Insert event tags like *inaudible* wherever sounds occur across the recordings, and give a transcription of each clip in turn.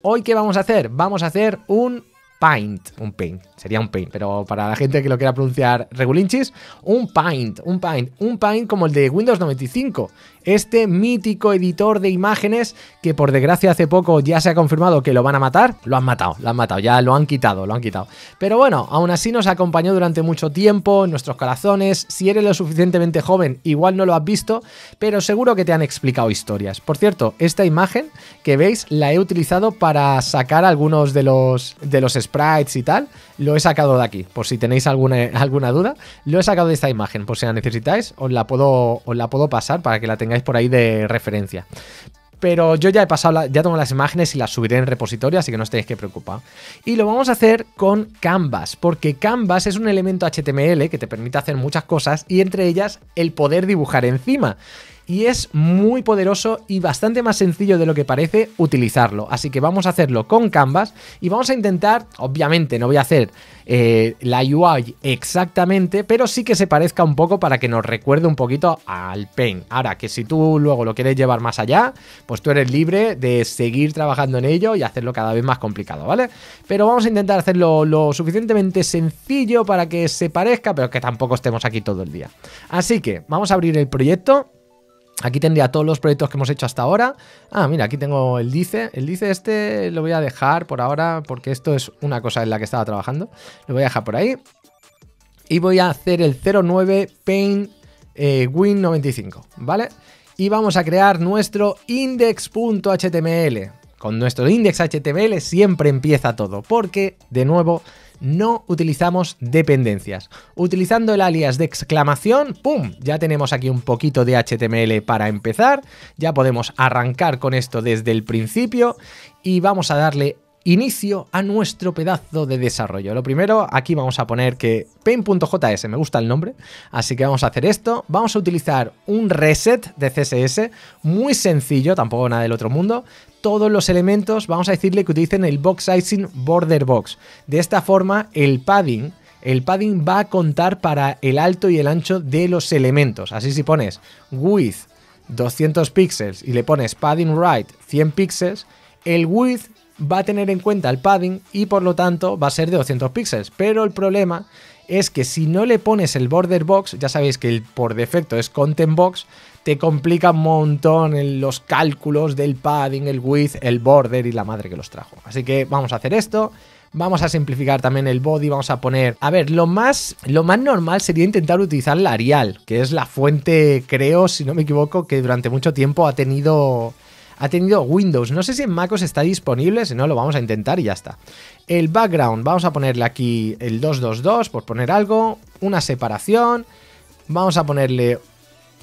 Hoy, ¿qué vamos a hacer? Vamos a hacer un Paint, un Paint, sería un Paint, pero para la gente que lo quiera pronunciar regulinchis, un Paint, un Paint, un Paint como el de Windows 95 este mítico editor de imágenes que por desgracia hace poco ya se ha confirmado que lo van a matar. Lo han matado, lo han matado, ya lo han quitado, lo han quitado. Pero bueno, aún así nos acompañó durante mucho tiempo en nuestros corazones. Si eres lo suficientemente joven, igual no lo has visto, pero seguro que te han explicado historias. Por cierto, esta imagen que veis la he utilizado para sacar algunos de los, de los sprites y tal. Lo he sacado de aquí, por si tenéis alguna, alguna duda. Lo he sacado de esta imagen, por si la necesitáis. la puedo, os la puedo pasar para que la tengáis por ahí de referencia. Pero yo ya he pasado, ya tengo las imágenes y las subiré en repositorio, así que no os tenéis que preocupar. Y lo vamos a hacer con Canvas, porque Canvas es un elemento HTML que te permite hacer muchas cosas y entre ellas el poder dibujar encima. Y es muy poderoso y bastante más sencillo de lo que parece utilizarlo. Así que vamos a hacerlo con Canvas y vamos a intentar, obviamente no voy a hacer eh, la UI exactamente, pero sí que se parezca un poco para que nos recuerde un poquito al pen. Ahora, que si tú luego lo quieres llevar más allá, pues tú eres libre de seguir trabajando en ello y hacerlo cada vez más complicado, ¿vale? Pero vamos a intentar hacerlo lo suficientemente sencillo para que se parezca, pero que tampoco estemos aquí todo el día. Así que vamos a abrir el proyecto Aquí tendría todos los proyectos que hemos hecho hasta ahora. Ah, mira, aquí tengo el dice. El dice este lo voy a dejar por ahora porque esto es una cosa en la que estaba trabajando. Lo voy a dejar por ahí. Y voy a hacer el 09 Paint eh, Win 95, ¿vale? Y vamos a crear nuestro index.html. Con nuestro index.html siempre empieza todo porque, de nuevo, no utilizamos dependencias. Utilizando el alias de exclamación, ¡pum! Ya tenemos aquí un poquito de HTML para empezar, ya podemos arrancar con esto desde el principio y vamos a darle inicio a nuestro pedazo de desarrollo. Lo primero, aquí vamos a poner que paint.js, me gusta el nombre, así que vamos a hacer esto. Vamos a utilizar un reset de CSS, muy sencillo, tampoco nada del otro mundo todos los elementos, vamos a decirle que utilicen el box sizing border box. De esta forma, el padding, el padding va a contar para el alto y el ancho de los elementos. Así si pones width 200 píxeles y le pones padding right 100 píxeles, el width va a tener en cuenta el padding y por lo tanto va a ser de 200 píxeles. Pero el problema es que si no le pones el border box, ya sabéis que por defecto es content box, te complica un montón en los cálculos del padding, el width, el border y la madre que los trajo. Así que vamos a hacer esto. Vamos a simplificar también el body, vamos a poner... A ver, lo más, lo más normal sería intentar utilizar la Arial, que es la fuente, creo, si no me equivoco, que durante mucho tiempo ha tenido... Ha tenido Windows, no sé si en MacOS está disponible, si no lo vamos a intentar y ya está. El background, vamos a ponerle aquí el 222 por poner algo, una separación, vamos a ponerle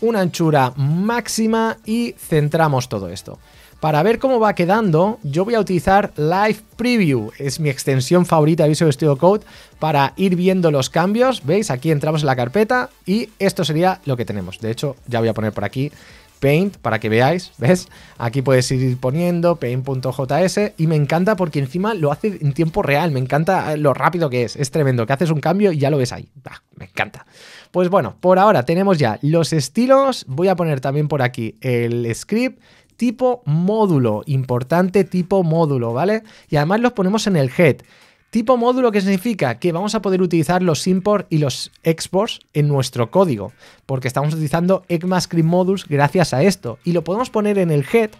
una anchura máxima y centramos todo esto. Para ver cómo va quedando, yo voy a utilizar Live Preview, es mi extensión favorita de Visual Studio Code, para ir viendo los cambios. ¿Veis? Aquí entramos en la carpeta y esto sería lo que tenemos. De hecho, ya voy a poner por aquí Paint para que veáis, ¿ves? Aquí puedes ir poniendo paint.js y me encanta porque encima lo hace en tiempo real, me encanta lo rápido que es, es tremendo, que haces un cambio y ya lo ves ahí, me encanta. Pues bueno, por ahora tenemos ya los estilos. Voy a poner también por aquí el script tipo módulo, importante tipo módulo, ¿vale? Y además los ponemos en el head. Tipo módulo que significa que vamos a poder utilizar los import y los exports en nuestro código, porque estamos utilizando ECMAScript modules gracias a esto. Y lo podemos poner en el head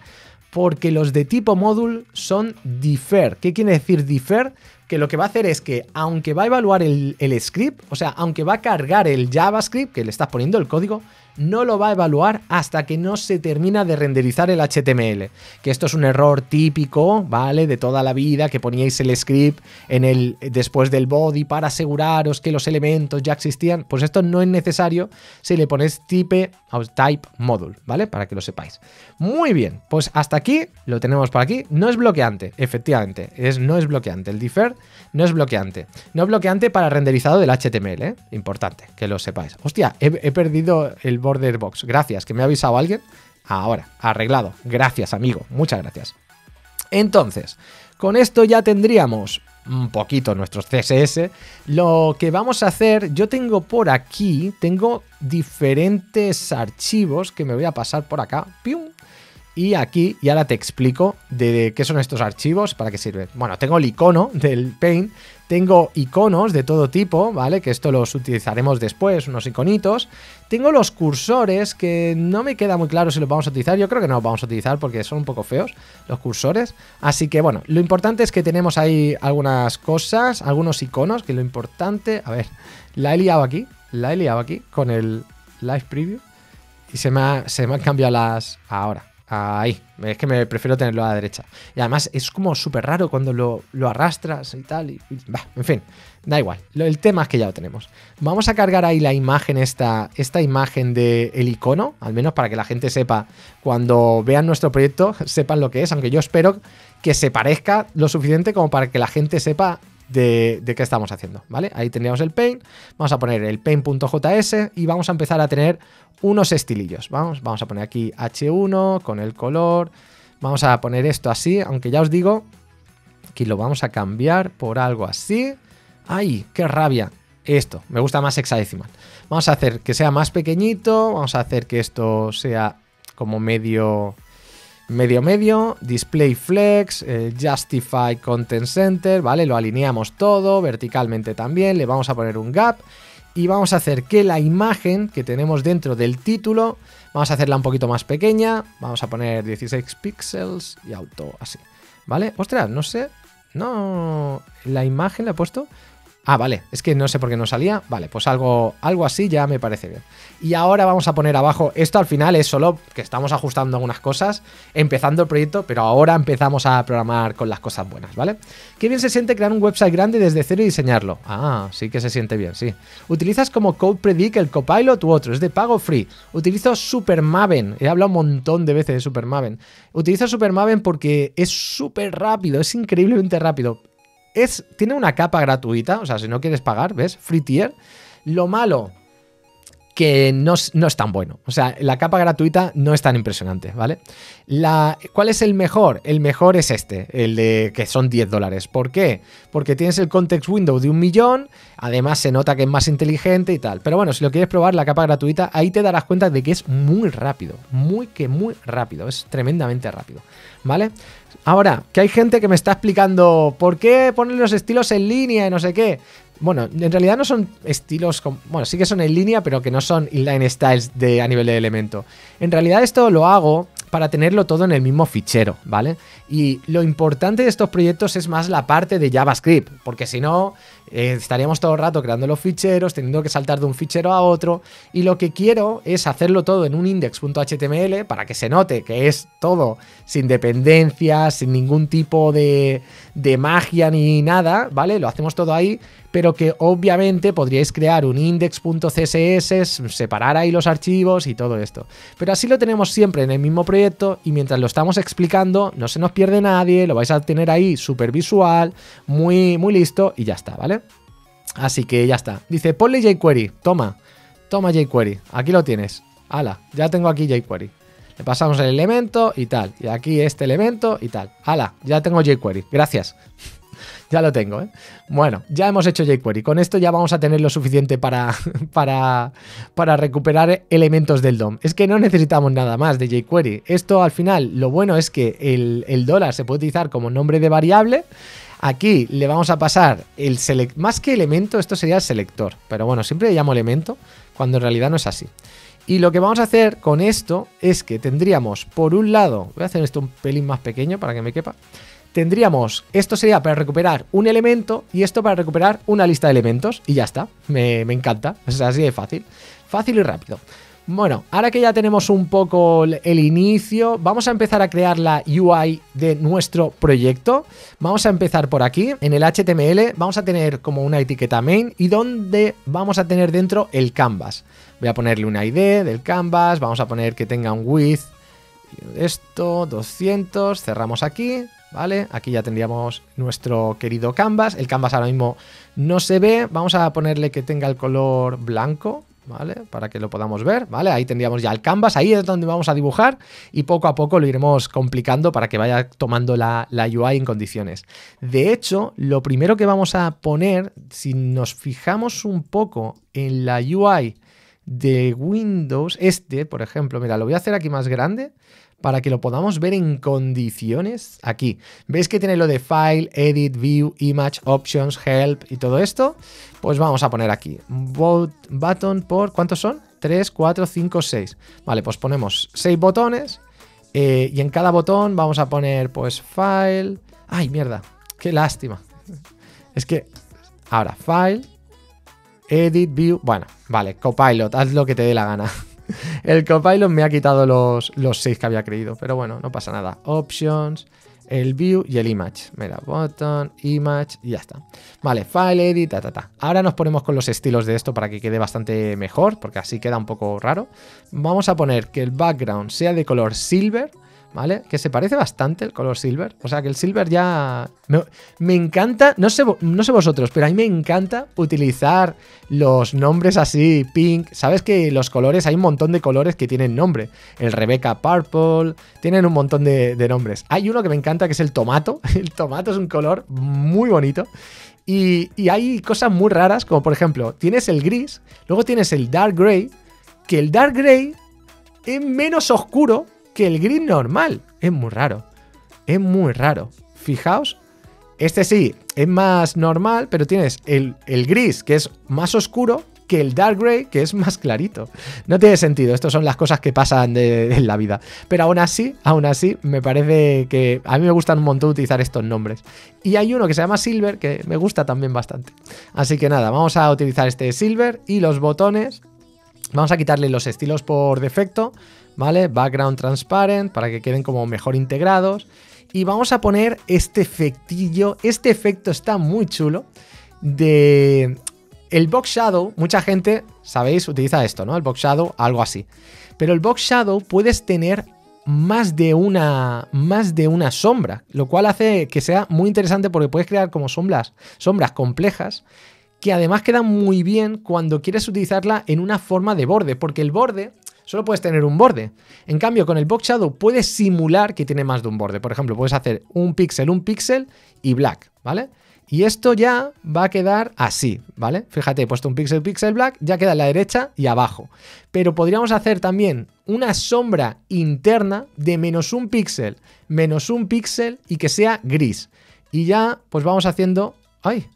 porque los de tipo módulo son defer. ¿Qué quiere decir defer? que lo que va a hacer es que, aunque va a evaluar el, script, o sea, aunque va a cargar el JavaScript, que le estás poniendo el código, no lo va a evaluar hasta que no se termina de renderizar el HTML. Que esto es un error típico, ¿vale? De toda la vida, que poníais el script en el, después del body para aseguraros que los elementos ya existían. Pues esto no es necesario si le ponéis type, type module, ¿vale? Para que lo sepáis. Muy bien, pues hasta aquí lo tenemos por aquí. No es bloqueante, efectivamente. Es, no es bloqueante. El defer no es bloqueante. No es bloqueante para renderizado del HTML, ¿eh? Importante que lo sepáis. Hostia, he, he perdido el Border Box. Gracias, que me ha avisado alguien. Ahora, arreglado. Gracias, amigo. Muchas gracias. Entonces, con esto ya tendríamos un poquito nuestros CSS. Lo que vamos a hacer, yo tengo por aquí, tengo diferentes archivos que me voy a pasar por acá. Y aquí, y ahora te explico de qué son estos archivos, para qué sirven. Bueno, tengo el icono del Paint tengo iconos de todo tipo, ¿vale? Que esto los utilizaremos después, unos iconitos. Tengo los cursores, que no me queda muy claro si los vamos a utilizar. Yo creo que no los vamos a utilizar porque son un poco feos los cursores. Así que bueno, lo importante es que tenemos ahí algunas cosas, algunos iconos, que lo importante... A ver, la he liado aquí, la he liado aquí con el live preview. Y se me, se me han cambiado las... Ahora, Ahí, es que me prefiero tenerlo a la derecha. Y además es como súper raro cuando lo, arrastras y tal. Y, en fin, da igual. el tema es que ya lo tenemos. Vamos a cargar ahí la imagen, esta, esta imagen del el icono, al menos para que la gente sepa, cuando vean nuestro proyecto, sepan lo que es, aunque yo espero que se parezca lo suficiente como para que la gente sepa de, qué estamos haciendo, ¿vale? Ahí tendríamos el paint, vamos a poner el paint.js y vamos a empezar a tener unos estilillos, vamos, vamos a poner aquí H1 con el color, vamos a poner esto así, aunque ya os digo que lo vamos a cambiar por algo así, ¡ay, qué rabia! Esto, me gusta más hexadecimal. Vamos a hacer que sea más pequeñito, vamos a hacer que esto sea como medio medio medio, display flex, eh, justify content center, ¿vale? Lo alineamos todo verticalmente también, le vamos a poner un gap y vamos a hacer que la imagen que tenemos dentro del título, vamos a hacerla un poquito más pequeña, vamos a poner 16 píxeles y auto, así, ¿vale? Ostras, no sé, no, la imagen la he puesto Ah, vale, es que no sé por qué no salía. Vale, pues algo, algo así ya me parece bien. Y ahora vamos a poner abajo, esto al final es solo que estamos ajustando algunas cosas, empezando el proyecto, pero ahora empezamos a programar con las cosas buenas, ¿vale? Qué bien se siente crear un website grande desde cero y diseñarlo. Ah, sí que se siente bien, sí. Utilizas como Code el Copilot u otro, es de pago free. Utilizo Supermaven, he hablado un montón de veces de Supermaven. Utilizo Supermaven porque es súper rápido, es increíblemente rápido es, tiene una capa gratuita, o sea, si no quieres pagar, ¿ves? Free tier. Lo malo, que no, es tan bueno. O sea, la capa gratuita no es tan impresionante, ¿vale? La, ¿Cuál es el mejor? El mejor es este, el de que son 10 dólares. ¿Por qué? Porque tienes el context window de un millón, además se nota que es más inteligente y tal. Pero bueno, si lo quieres probar, la capa gratuita, ahí te darás cuenta de que es muy rápido, muy que muy rápido, es tremendamente rápido, ¿vale? Ahora, que hay gente que me está explicando por qué ponen los estilos en línea y no sé qué. Bueno, en realidad no son estilos, bueno, sí que son en línea, pero que no son inline styles a nivel de elemento. En realidad esto lo hago para tenerlo todo en el mismo fichero, ¿vale? Y lo importante de estos proyectos es más la parte de JavaScript, porque si no, eh, estaríamos todo el rato creando los ficheros, teniendo que saltar de un fichero a otro, y lo que quiero es hacerlo todo en un index.html para que se note que es todo sin dependencias, sin ningún tipo de, de magia ni nada, ¿vale? Lo hacemos todo ahí pero que obviamente podríais crear un index.css, separar ahí los archivos y todo esto. Pero así lo tenemos siempre en el mismo proyecto y mientras lo estamos explicando no se nos pierde nadie, lo vais a tener ahí súper visual, muy, muy listo y ya está, ¿vale? Así que ya está. Dice, ponle jQuery, toma, toma jQuery, aquí lo tienes. Ala, ya tengo aquí jQuery. Le pasamos el elemento y tal. Y aquí este elemento y tal. Ala, ya tengo jQuery. Gracias ya lo tengo, ¿eh? Bueno, ya hemos hecho jQuery. Con esto ya vamos a tener lo suficiente *laughs* para, para, recuperar elementos del DOM. Es que no necesitamos nada más de jQuery. Esto al final, lo bueno es que el, el dólar se puede utilizar como nombre de variable. Aquí le vamos a pasar el select, más que elemento, esto sería el selector. Pero bueno, siempre le llamo elemento cuando en realidad no es así. Y lo que vamos a hacer con esto es que tendríamos, por un lado, voy a hacer esto un pelín más pequeño para que me quepa tendríamos, esto sería para recuperar un elemento y esto para recuperar una lista de elementos. Y ya está, me, encanta, es así de fácil. Fácil y rápido. Bueno, ahora que ya tenemos un poco el inicio, vamos a empezar a crear la UI de nuestro proyecto. Vamos a empezar por aquí, en el HTML vamos a tener como una etiqueta main y donde vamos a tener dentro el canvas. Voy a ponerle una ID del canvas, vamos a poner que tenga un width, esto, 200, cerramos aquí, ¿vale? Aquí ya tendríamos nuestro querido canvas. El canvas ahora mismo no se ve. Vamos a ponerle que tenga el color blanco, ¿vale? Para que lo podamos ver, ¿vale? Ahí tendríamos ya el canvas, ahí es donde vamos a dibujar y poco a poco lo iremos complicando para que vaya tomando la, la UI en condiciones. De hecho, lo primero que vamos a poner, si nos fijamos un poco en la UI de Windows, este, por ejemplo, mira, lo voy a hacer aquí más grande para que lo podamos ver en condiciones aquí. ¿Veis que tiene lo de File, Edit, View, Image, Options, Help y todo esto? Pues vamos a poner aquí. Vote button por... ¿Cuántos son? 3, 4, 5, 6. Vale, pues ponemos 6 botones eh, y en cada botón vamos a poner pues File... ¡Ay, mierda! ¡Qué lástima! Es que... Ahora, File, Edit, View... Bueno, vale, Copilot, haz lo que te dé la gana. *laughs* El copilot me ha quitado los, los seis que había creído, pero bueno, no pasa nada. Options, el view y el image. Mira, button, image y ya está. Vale, file, edit, ta, ta, ta. Ahora nos ponemos con los estilos de esto para que quede bastante mejor, porque así queda un poco raro. Vamos a poner que el background sea de color silver ¿vale? Que se parece bastante el color silver. O sea que el silver ya... Me, me encanta, no sé, no sé vosotros, pero a mí me encanta utilizar los nombres así, pink. Sabes que los colores, hay un montón de colores que tienen nombre. El Rebecca Purple, tienen un montón de, nombres. Hay uno que me encanta que es el tomato. *laughs* El tomato es un color muy bonito. Y, y, hay cosas muy raras, como por ejemplo, tienes el gris, luego tienes el dark gray, que el dark gray es menos oscuro que el gris normal. Es muy raro. Es muy raro. Fijaos. Este sí, es más normal, pero tienes el, gris, que es más oscuro, que el Dark Grey, que es más clarito. No tiene sentido, estas son las cosas que pasan en la vida. Pero aún así, aún así, me parece que a mí me gustan un montón utilizar estos nombres. Y hay uno que se llama Silver, que me gusta también bastante. Así que nada, vamos a utilizar este Silver y los botones. Vamos a quitarle los estilos por defecto ¿vale? Background transparent para que queden como mejor integrados. Y vamos a poner este efectillo, este efecto está muy chulo de el box shadow, mucha gente, sabéis, utiliza esto, ¿no? El box shadow, algo así. Pero el box shadow puedes tener más de una más de una sombra, lo cual hace que sea muy interesante porque puedes crear como sombras, sombras complejas que además quedan muy bien cuando quieres utilizarla en una forma de borde, porque el borde solo puedes tener un borde. En cambio, con el Box Shadow puedes simular que tiene más de un borde. Por ejemplo, puedes hacer un pixel, un píxel y black, ¿vale? Y esto ya va a quedar así, ¿vale? Fíjate, he puesto un pixel pixel black, ya queda a la derecha y abajo. Pero podríamos hacer también una sombra interna de menos un píxel, menos un píxel y que sea gris. Y ya, pues vamos haciendo... ¡Ay!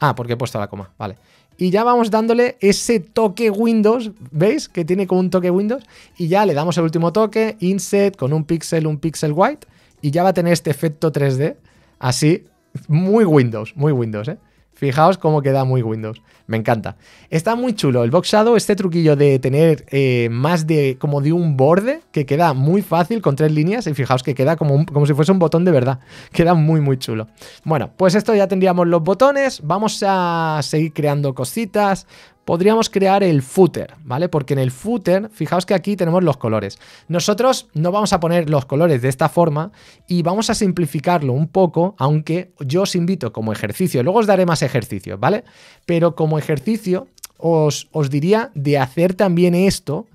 Ah, porque he puesto la coma, vale y ya vamos dándole ese toque Windows, ¿veis? Que tiene como un toque Windows y ya le damos el último toque, inset con un pixel, un pixel white y ya va a tener este efecto 3D así, muy Windows, muy Windows, ¿eh? Fijaos cómo queda muy Windows. Me encanta. Está muy chulo el boxado, este truquillo de tener eh, más de como de un borde que queda muy fácil con tres líneas y fijaos que queda como, como si fuese un botón de verdad. *laughs* Queda muy, muy chulo. Bueno, pues esto ya tendríamos los botones. Vamos a seguir creando cositas podríamos crear el footer, ¿vale? Porque en el footer, fijaos que aquí tenemos los colores. Nosotros no vamos a poner los colores de esta forma y vamos a simplificarlo un poco, aunque yo os invito como ejercicio, luego os daré más ejercicios, ¿vale? Pero como ejercicio os, os diría de hacer también esto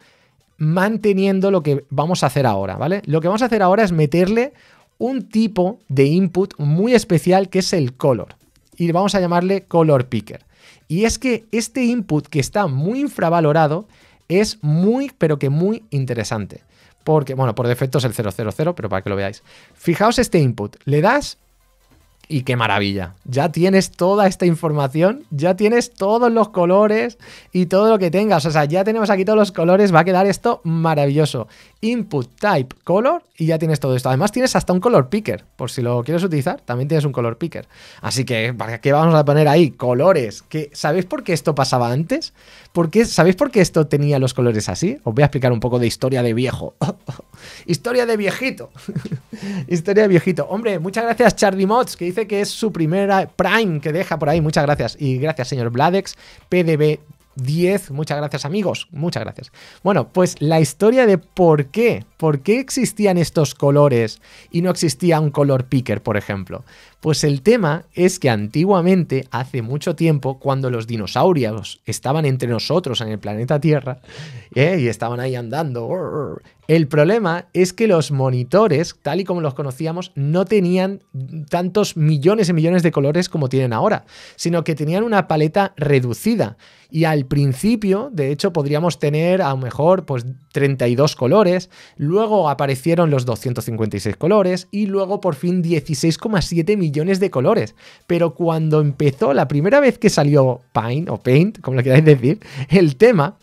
manteniendo lo que vamos a hacer ahora, ¿vale? Lo que vamos a hacer ahora es meterle un tipo de input muy especial que es el color y vamos a llamarle color picker. Y es que este input que está muy infravalorado es muy, pero que muy interesante. Porque, bueno, por defecto es el 000, pero para que lo veáis. Fijaos este input. Le das y qué maravilla. Ya tienes toda esta información, ya tienes todos los colores y todo lo que tengas. O sea, ya tenemos aquí todos los colores, va a quedar esto maravilloso. Input type color y ya tienes todo esto. Además tienes hasta un color picker, por si lo quieres utilizar, también tienes un color picker. Así que, ¿para qué vamos a poner ahí? Colores. ¿Sabéis por qué esto pasaba antes? ¿Sabéis por qué esto tenía los colores así? Os voy a explicar un poco de historia de viejo. *laughs* historia de viejito. *laughs* historia de viejito. Hombre, muchas gracias Charlie Mods, que dice que es su primera Prime que deja por ahí. Muchas gracias. Y gracias, señor Bladex, PDB 10. Muchas gracias, amigos. Muchas gracias. Bueno, pues la historia de por qué ¿Por qué existían estos colores y no existía un color picker, por ejemplo? Pues el tema es que antiguamente, hace mucho tiempo, cuando los dinosaurios estaban entre nosotros en el planeta Tierra ¿eh? y estaban ahí andando, el problema es que los monitores, tal y como los conocíamos, no tenían tantos millones y millones de colores como tienen ahora, sino que tenían una paleta reducida. Y al principio, de hecho, podríamos tener a lo mejor pues, 32 colores, Luego aparecieron los 256 colores y luego por fin 16,7 millones de colores. Pero cuando empezó, la primera vez que salió Paint o Paint, como lo queráis decir, el tema,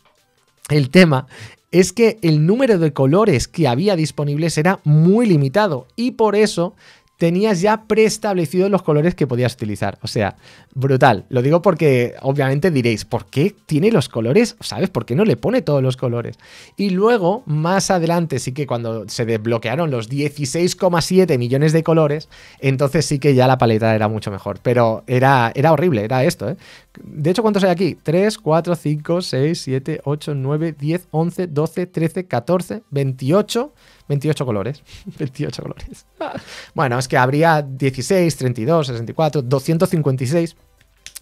el tema es que el número de colores que había disponibles era muy limitado y por eso tenías ya preestablecidos los colores que podías utilizar. O sea, brutal. Lo digo porque obviamente diréis, ¿por qué tiene los colores? ¿Sabes? ¿Por qué no le pone todos los colores? Y luego, más adelante, sí que cuando se desbloquearon los 16,7 millones de colores, entonces sí que ya la paleta era mucho mejor. Pero era, era horrible, era esto, ¿eh? De hecho, ¿cuántos hay aquí? 3, 4, 5, 6, 7, 8, 9, 10, 11, 12, 13, 14, 28. 28 colores. 28 *laughs* colores. *laughs* bueno, es que habría 16, 32, 64, 256.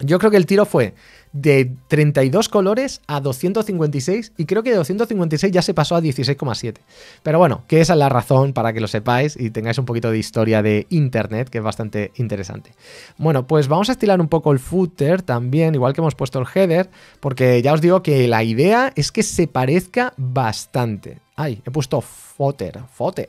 Yo creo que el tiro fue de 32 colores a 256 y creo que de 256 ya se pasó a 16,7. Pero bueno, que esa es la razón para que lo sepáis y tengáis un poquito de historia de Internet, que es bastante interesante. Bueno, pues vamos a estilar un poco el footer también, igual que hemos puesto el header, porque ya os digo que la idea es que se parezca bastante. Ay, he puesto footer, footer.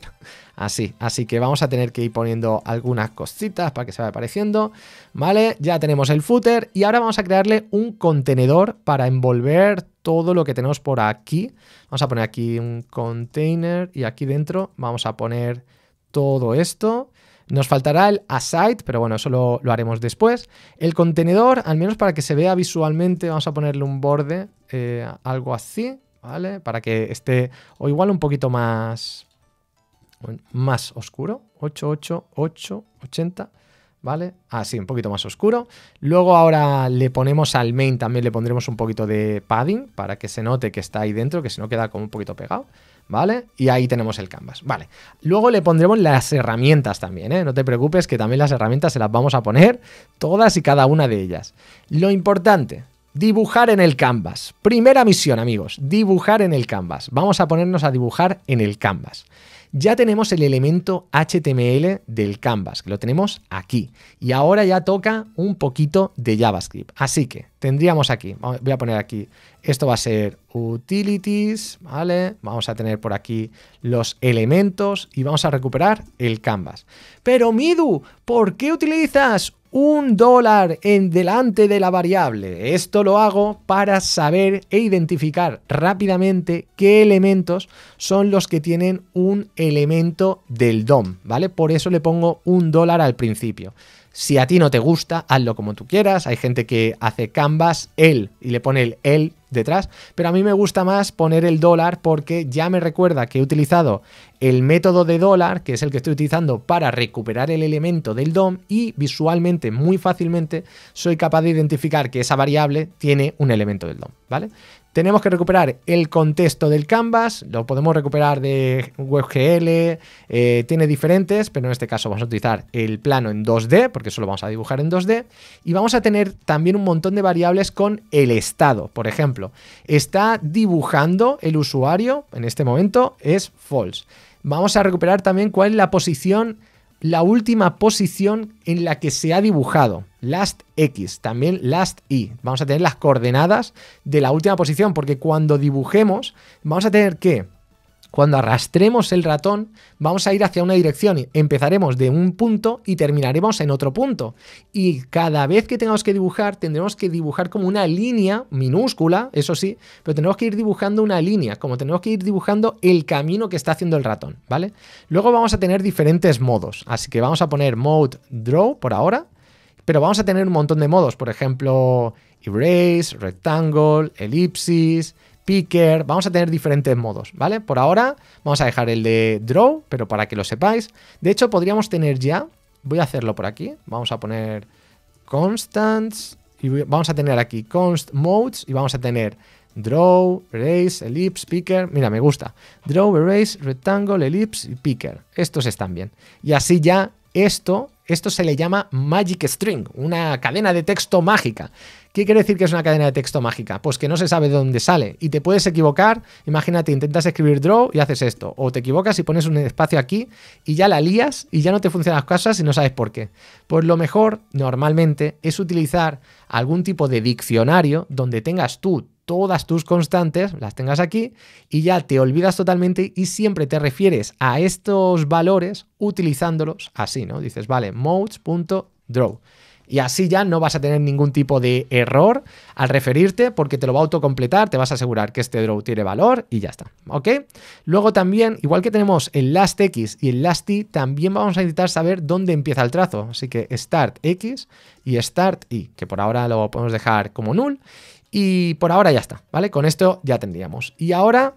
Así, así que vamos a tener que ir poniendo algunas cositas para que se vaya apareciendo, ¿vale? Ya tenemos el footer y ahora vamos a crearle un contenedor para envolver todo lo que tenemos por aquí. Vamos a poner aquí un container y aquí dentro vamos a poner todo esto. Nos faltará el aside, pero bueno, eso lo, haremos después. El contenedor, al menos para que se vea visualmente, vamos a ponerle un borde, eh, algo así. ¿vale? Para que esté o igual un poquito más, más oscuro, 8, 8, 8, 80, ¿vale? Así, ah, un poquito más oscuro. Luego ahora le ponemos al main, también le pondremos un poquito de padding para que se note que está ahí dentro, que si no queda como un poquito pegado. ¿Vale? Y ahí tenemos el canvas. Vale. Luego le pondremos las herramientas también, ¿eh? No te preocupes que también las herramientas se las vamos a poner todas y cada una de ellas. Lo importante, Dibujar en el canvas. Primera misión, amigos. Dibujar en el canvas. Vamos a ponernos a dibujar en el canvas. Ya tenemos el elemento HTML del canvas, que lo tenemos aquí. Y ahora ya toca un poquito de JavaScript. Así que tendríamos aquí, voy a poner aquí, esto va a ser utilities, ¿vale? Vamos a tener por aquí los elementos y vamos a recuperar el canvas. Pero Midu, ¿por qué utilizas un dólar en delante de la variable? Esto lo hago para saber e identificar rápidamente qué elementos son los que tienen un elemento del DOM, ¿vale? Por eso le pongo un dólar al principio. Si a ti no te gusta, hazlo como tú quieras. Hay gente que hace canvas, él, y le pone el el detrás, pero a mí me gusta más poner el dólar porque ya me recuerda que he utilizado el método de dólar, que es el que estoy utilizando para recuperar el elemento del DOM y visualmente, muy fácilmente, soy capaz de identificar que esa variable tiene un elemento del DOM, ¿vale? Tenemos que recuperar el contexto del canvas, lo podemos recuperar de WebGL, eh, tiene diferentes, pero en este caso vamos a utilizar el plano en 2D, porque eso vamos a dibujar en 2D, y vamos a tener también un montón de variables con el estado. Por ejemplo, está dibujando el usuario, en este momento es false. Vamos a recuperar también cuál es la posición la última posición en la que se ha dibujado. Last X, también Last Y. Vamos a tener las coordenadas de la última posición, porque cuando dibujemos, vamos a tener que cuando arrastremos el ratón, vamos a ir hacia una dirección. Empezaremos de un punto y terminaremos en otro punto. Y cada vez que tengamos que dibujar, tendremos que dibujar como una línea minúscula, eso sí, pero tenemos que ir dibujando una línea, como tenemos que ir dibujando el camino que está haciendo el ratón, ¿vale? Luego vamos a tener diferentes modos, así que vamos a poner mode draw por ahora, pero vamos a tener un montón de modos, por ejemplo, erase, rectangle, elipsis, speaker, vamos a tener diferentes modos, ¿vale? Por ahora vamos a dejar el de draw, pero para que lo sepáis. De hecho, podríamos tener ya, voy a hacerlo por aquí, vamos a poner constants y vamos a tener aquí const modes y vamos a tener draw, erase, ellipse, picker. Mira, me gusta. Draw, erase, rectangle, ellipse y picker. Estos están bien. Y así ya esto, esto se le llama magic string, una cadena de texto mágica. ¿Qué quiere decir que es una cadena de texto mágica? Pues que no se sabe de dónde sale y te puedes equivocar. Imagínate, intentas escribir draw y haces esto. O te equivocas y pones un espacio aquí y ya la lías y ya no te funcionan las cosas y no sabes por qué. Pues lo mejor normalmente es utilizar algún tipo de diccionario donde tengas tú todas tus constantes, las tengas aquí y ya te olvidas totalmente y siempre te refieres a estos valores utilizándolos así, ¿no? Dices, vale, modes.draw. Y así ya no vas a tener ningún tipo de error al referirte porque te lo va a autocompletar, te vas a asegurar que este draw tiene valor y ya está. ¿Ok? Luego también, igual que tenemos el last x y el last y, también vamos a necesitar saber dónde empieza el trazo. Así que start x y start y, que por ahora lo podemos dejar como null. Y por ahora ya está, ¿vale? Con esto ya tendríamos. Y ahora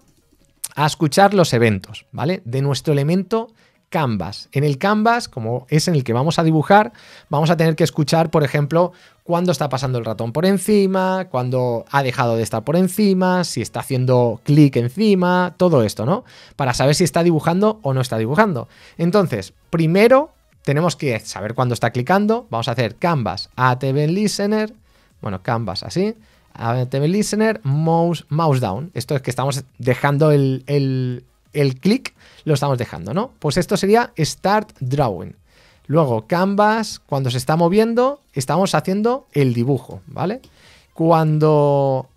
a escuchar los eventos, ¿vale? De nuestro elemento canvas. En el canvas, como es en el que vamos a dibujar, vamos a tener que escuchar, por ejemplo, cuándo está pasando el ratón por encima, cuándo ha dejado de estar por encima, si está haciendo clic encima, todo esto, ¿no? Para saber si está dibujando o no está dibujando. Entonces, primero tenemos que saber cuándo está clicando. Vamos a hacer canvas ATV listener, bueno, canvas así. ATV Listener, mouse, mouse down. Esto es que estamos dejando el, el el clic lo estamos dejando, ¿no? Pues esto sería Start Drawing. Luego, Canvas, cuando se está moviendo, estamos haciendo el dibujo, ¿vale? Cuando,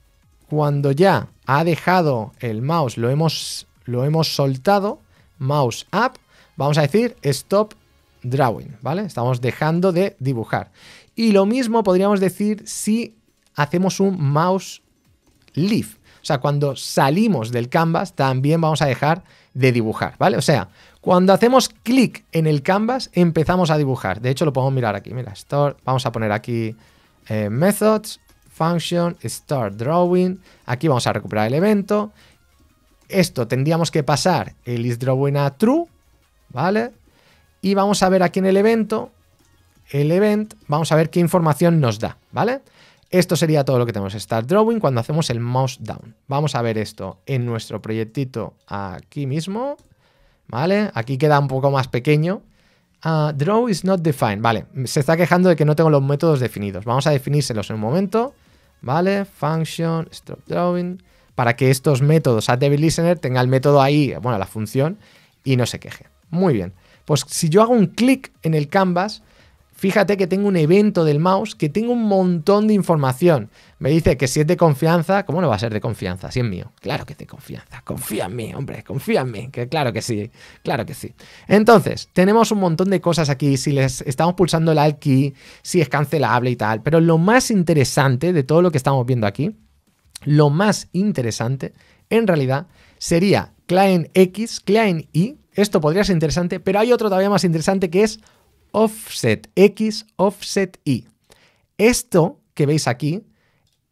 cuando ya ha dejado el mouse, lo hemos, lo hemos soltado, mouse up, vamos a decir Stop Drawing, ¿vale? Estamos dejando de dibujar. Y lo mismo podríamos decir si hacemos un mouse leave. O sea, cuando salimos del canvas también vamos a dejar de dibujar, ¿vale? O sea, cuando hacemos clic en el canvas empezamos a dibujar. De hecho, lo podemos mirar aquí. Mira, Store. vamos a poner aquí eh, methods, function, start drawing. Aquí vamos a recuperar el evento. Esto tendríamos que pasar el IsDrawing a true, ¿vale? Y vamos a ver aquí en el evento, el event, vamos a ver qué información nos da, ¿vale? vale esto sería todo lo que tenemos Start Drawing cuando hacemos el mouse down. Vamos a ver esto en nuestro proyectito aquí mismo. ¿Vale? Aquí queda un poco más pequeño. Ah, draw is not defined. Vale, se está quejando de que no tengo los métodos definidos. Vamos a definírselos en un momento. ¿Vale? Function, stop drawing. Para que estos métodos, add Listener, tenga el método ahí, bueno, la función, y no se queje. Muy bien. Pues si yo hago un clic en el canvas, fíjate que tengo un evento del mouse que tengo un montón de información. Me dice que si es de confianza, ¿cómo no va a ser de confianza? Si es mío. Claro que es de confianza. Confía en mí, hombre, confía en mí. Que claro que sí, claro que sí. Entonces, tenemos un montón de cosas aquí. Si les estamos pulsando el alt key, si es cancelable y tal. Pero lo más interesante de todo lo que estamos viendo aquí, lo más interesante, en realidad, sería client X, client Y. Esto podría ser interesante, pero hay otro todavía más interesante que es offset X, offset Y. Esto que veis aquí,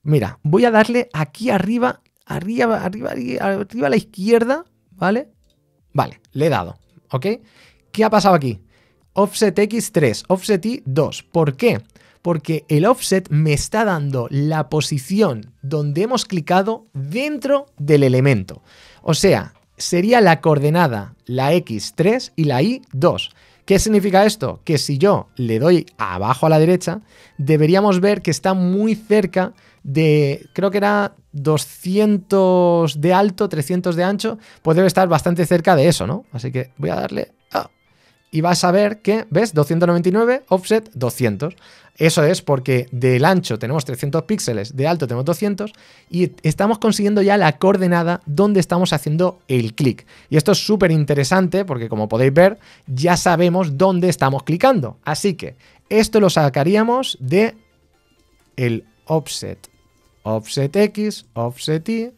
mira, voy a darle aquí arriba, arriba, arriba, arriba a la izquierda, ¿vale? Vale, le he dado, ¿ok? ¿Qué ha pasado aquí? Offset X3, offset Y2. ¿Por qué? Porque el offset me está dando la posición donde hemos clicado dentro del elemento. O sea, sería la coordenada, la X3 y la Y2. ¿Qué significa esto? Que si yo le doy abajo a la derecha, deberíamos ver que está muy cerca de, creo que era 200 de alto, 300 de ancho, pues debe estar bastante cerca de eso, ¿no? Así que voy a darle y vas a ver que, ¿ves? 299, offset 200. Eso es porque del ancho tenemos 300 píxeles, de alto tenemos 200 y estamos consiguiendo ya la coordenada donde estamos haciendo el clic. Y esto es súper interesante porque como podéis ver ya sabemos dónde estamos clicando. Así que esto lo sacaríamos de el offset, offset X, offset Y.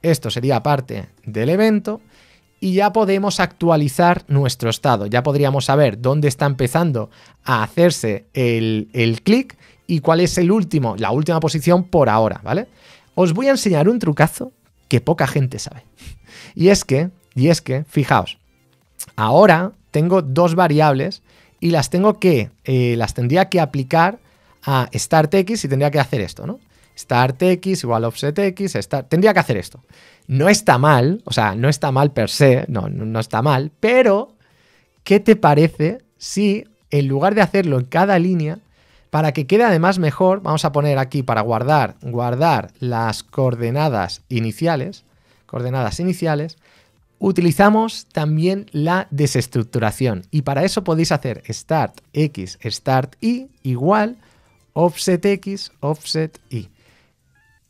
Esto sería parte del evento y ya podemos actualizar nuestro estado. Ya podríamos saber dónde está empezando a hacerse el, clic y cuál es el último, la última posición por ahora, ¿vale? Os voy a enseñar un trucazo que poca gente sabe. Y es que, y es que, fijaos, ahora tengo dos variables y las tengo que, eh, las tendría que aplicar a StartX y tendría que hacer esto, ¿no? start x igual offset x, tendría que hacer esto. No está mal, o sea, no está mal per se, no, no, está mal, pero ¿qué te parece si en lugar de hacerlo en cada línea, para que quede además mejor, vamos a poner aquí para guardar, guardar las coordenadas iniciales, coordenadas iniciales, utilizamos también la desestructuración. Y para eso podéis hacer start x, start y igual offset x, offset y